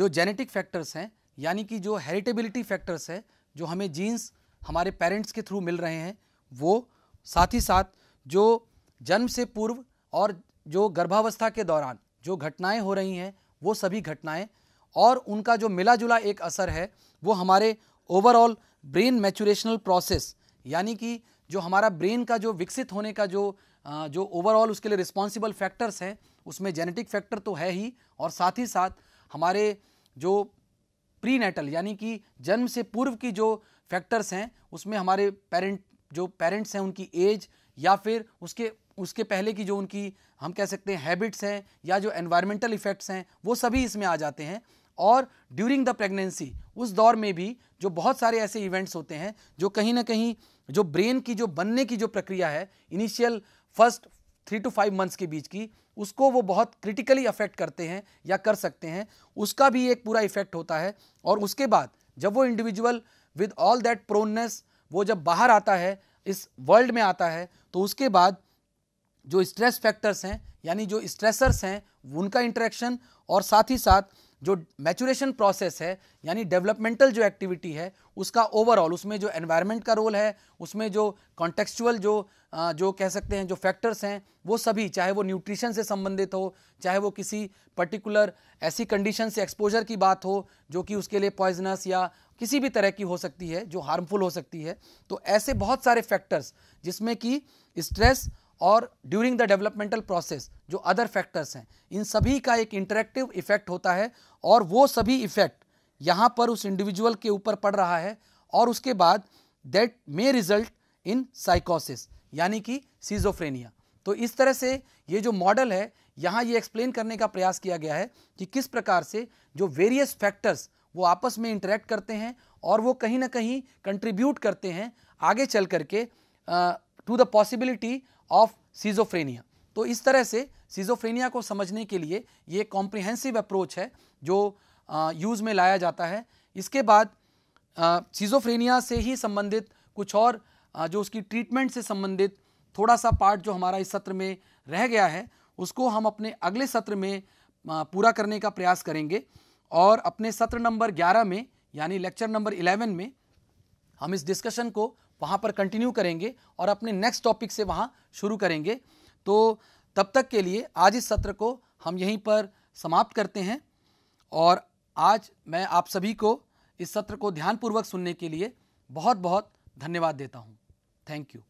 जो जेनेटिक फैक्टर्स हैं यानी कि जो हेरिटेबिलिटी फैक्टर्स है जो हमें जीन्स हमारे पेरेंट्स के थ्रू मिल रहे हैं वो साथ ही साथ जो जन्म से पूर्व और जो गर्भावस्था के दौरान जो घटनाएं हो रही हैं वो सभी घटनाएं और उनका जो मिला जुला एक असर है वो हमारे ओवरऑल ब्रेन मैचुरेशनल प्रोसेस यानी कि जो हमारा ब्रेन का जो विकसित होने का जो जो ओवरऑल उसके लिए रिस्पॉन्सिबल फैक्टर्स हैं उसमें जेनेटिक फैक्टर तो है ही और साथ ही साथ हमारे जो प्री नेटल यानी कि जन्म से पूर्व की जो फैक्टर्स हैं उसमें हमारे पेरेंट जो पेरेंट्स हैं उनकी एज या फिर उसके उसके पहले की जो उनकी हम कह सकते हैं हैबिट्स हैं या जो एनवायरमेंटल इफ़ेक्ट्स हैं वो सभी इसमें आ जाते हैं और ड्यूरिंग द प्रेगनेंसी उस दौर में भी जो बहुत सारे ऐसे इवेंट्स होते हैं जो कहीं ना कहीं जो ब्रेन की जो बनने की जो प्रक्रिया है initial first three two five months के बीच की उसको वो बहुत क्रिटिकली अफेक्ट करते हैं या कर सकते हैं उसका भी एक पूरा इफेक्ट होता है और उसके बाद जब वो individual with all that proneness वो जब बाहर आता है इस वर्ल्ड में आता है तो उसके बाद जो स्ट्रेस फैक्टर्स हैं यानी जो स्ट्रेसर्स हैं उनका इंटरेक्शन और साथ ही साथ जो मैचुरेशन प्रोसेस है यानी डेवलपमेंटल जो एक्टिविटी है उसका ओवरऑल उसमें जो एनवायरनमेंट का रोल है उसमें जो कॉन्टेक्चुअल जो जो कह सकते हैं जो फैक्टर्स हैं वो सभी चाहे वो न्यूट्रिशन से संबंधित हो चाहे वो किसी पर्टिकुलर ऐसी कंडीशन से एक्सपोजर की बात हो जो कि उसके लिए पॉइजनस या किसी भी तरह की हो सकती है जो हार्मफुल हो सकती है तो ऐसे बहुत सारे फैक्टर्स जिसमें कि स्ट्रेस और ड्यूरिंग द डेवलपमेंटल प्रोसेस जो अदर फैक्टर्स हैं इन सभी का एक इंटरेक्टिव इफेक्ट होता है और वो सभी इफेक्ट यहाँ पर उस इंडिविजुअल के ऊपर पड़ रहा है और उसके बाद दैट मे रिजल्ट इन साइकोसिस यानी कि सीजोफ्रेनिया तो इस तरह से ये जो मॉडल है यहाँ ये एक्सप्लेन करने का प्रयास किया गया है कि किस प्रकार से जो वेरियस फैक्टर्स वो आपस में इंटरेक्ट करते हैं और वो कहीं ना कहीं कंट्रीब्यूट करते हैं आगे चल करके to the possibility of schizophrenia तो इस तरह से सीजोफ्रेनिया को समझने के लिए ये कॉम्प्रिहेंसिव अप्रोच है जो यूज़ में लाया जाता है इसके बाद सीजोफ्रेनिया से ही संबंधित कुछ और आ, जो उसकी ट्रीटमेंट से संबंधित थोड़ा सा पार्ट जो हमारा इस सत्र में रह गया है उसको हम अपने अगले सत्र में आ, पूरा करने का प्रयास करेंगे और अपने सत्र नंबर 11 में यानी लेक्चर नंबर 11 में हम इस डिस्कशन को वहाँ पर कंटिन्यू करेंगे और अपने नेक्स्ट टॉपिक से वहाँ शुरू करेंगे तो तब तक के लिए आज इस सत्र को हम यहीं पर समाप्त करते हैं और आज मैं आप सभी को इस सत्र को ध्यानपूर्वक सुनने के लिए बहुत बहुत धन्यवाद देता हूँ थैंक यू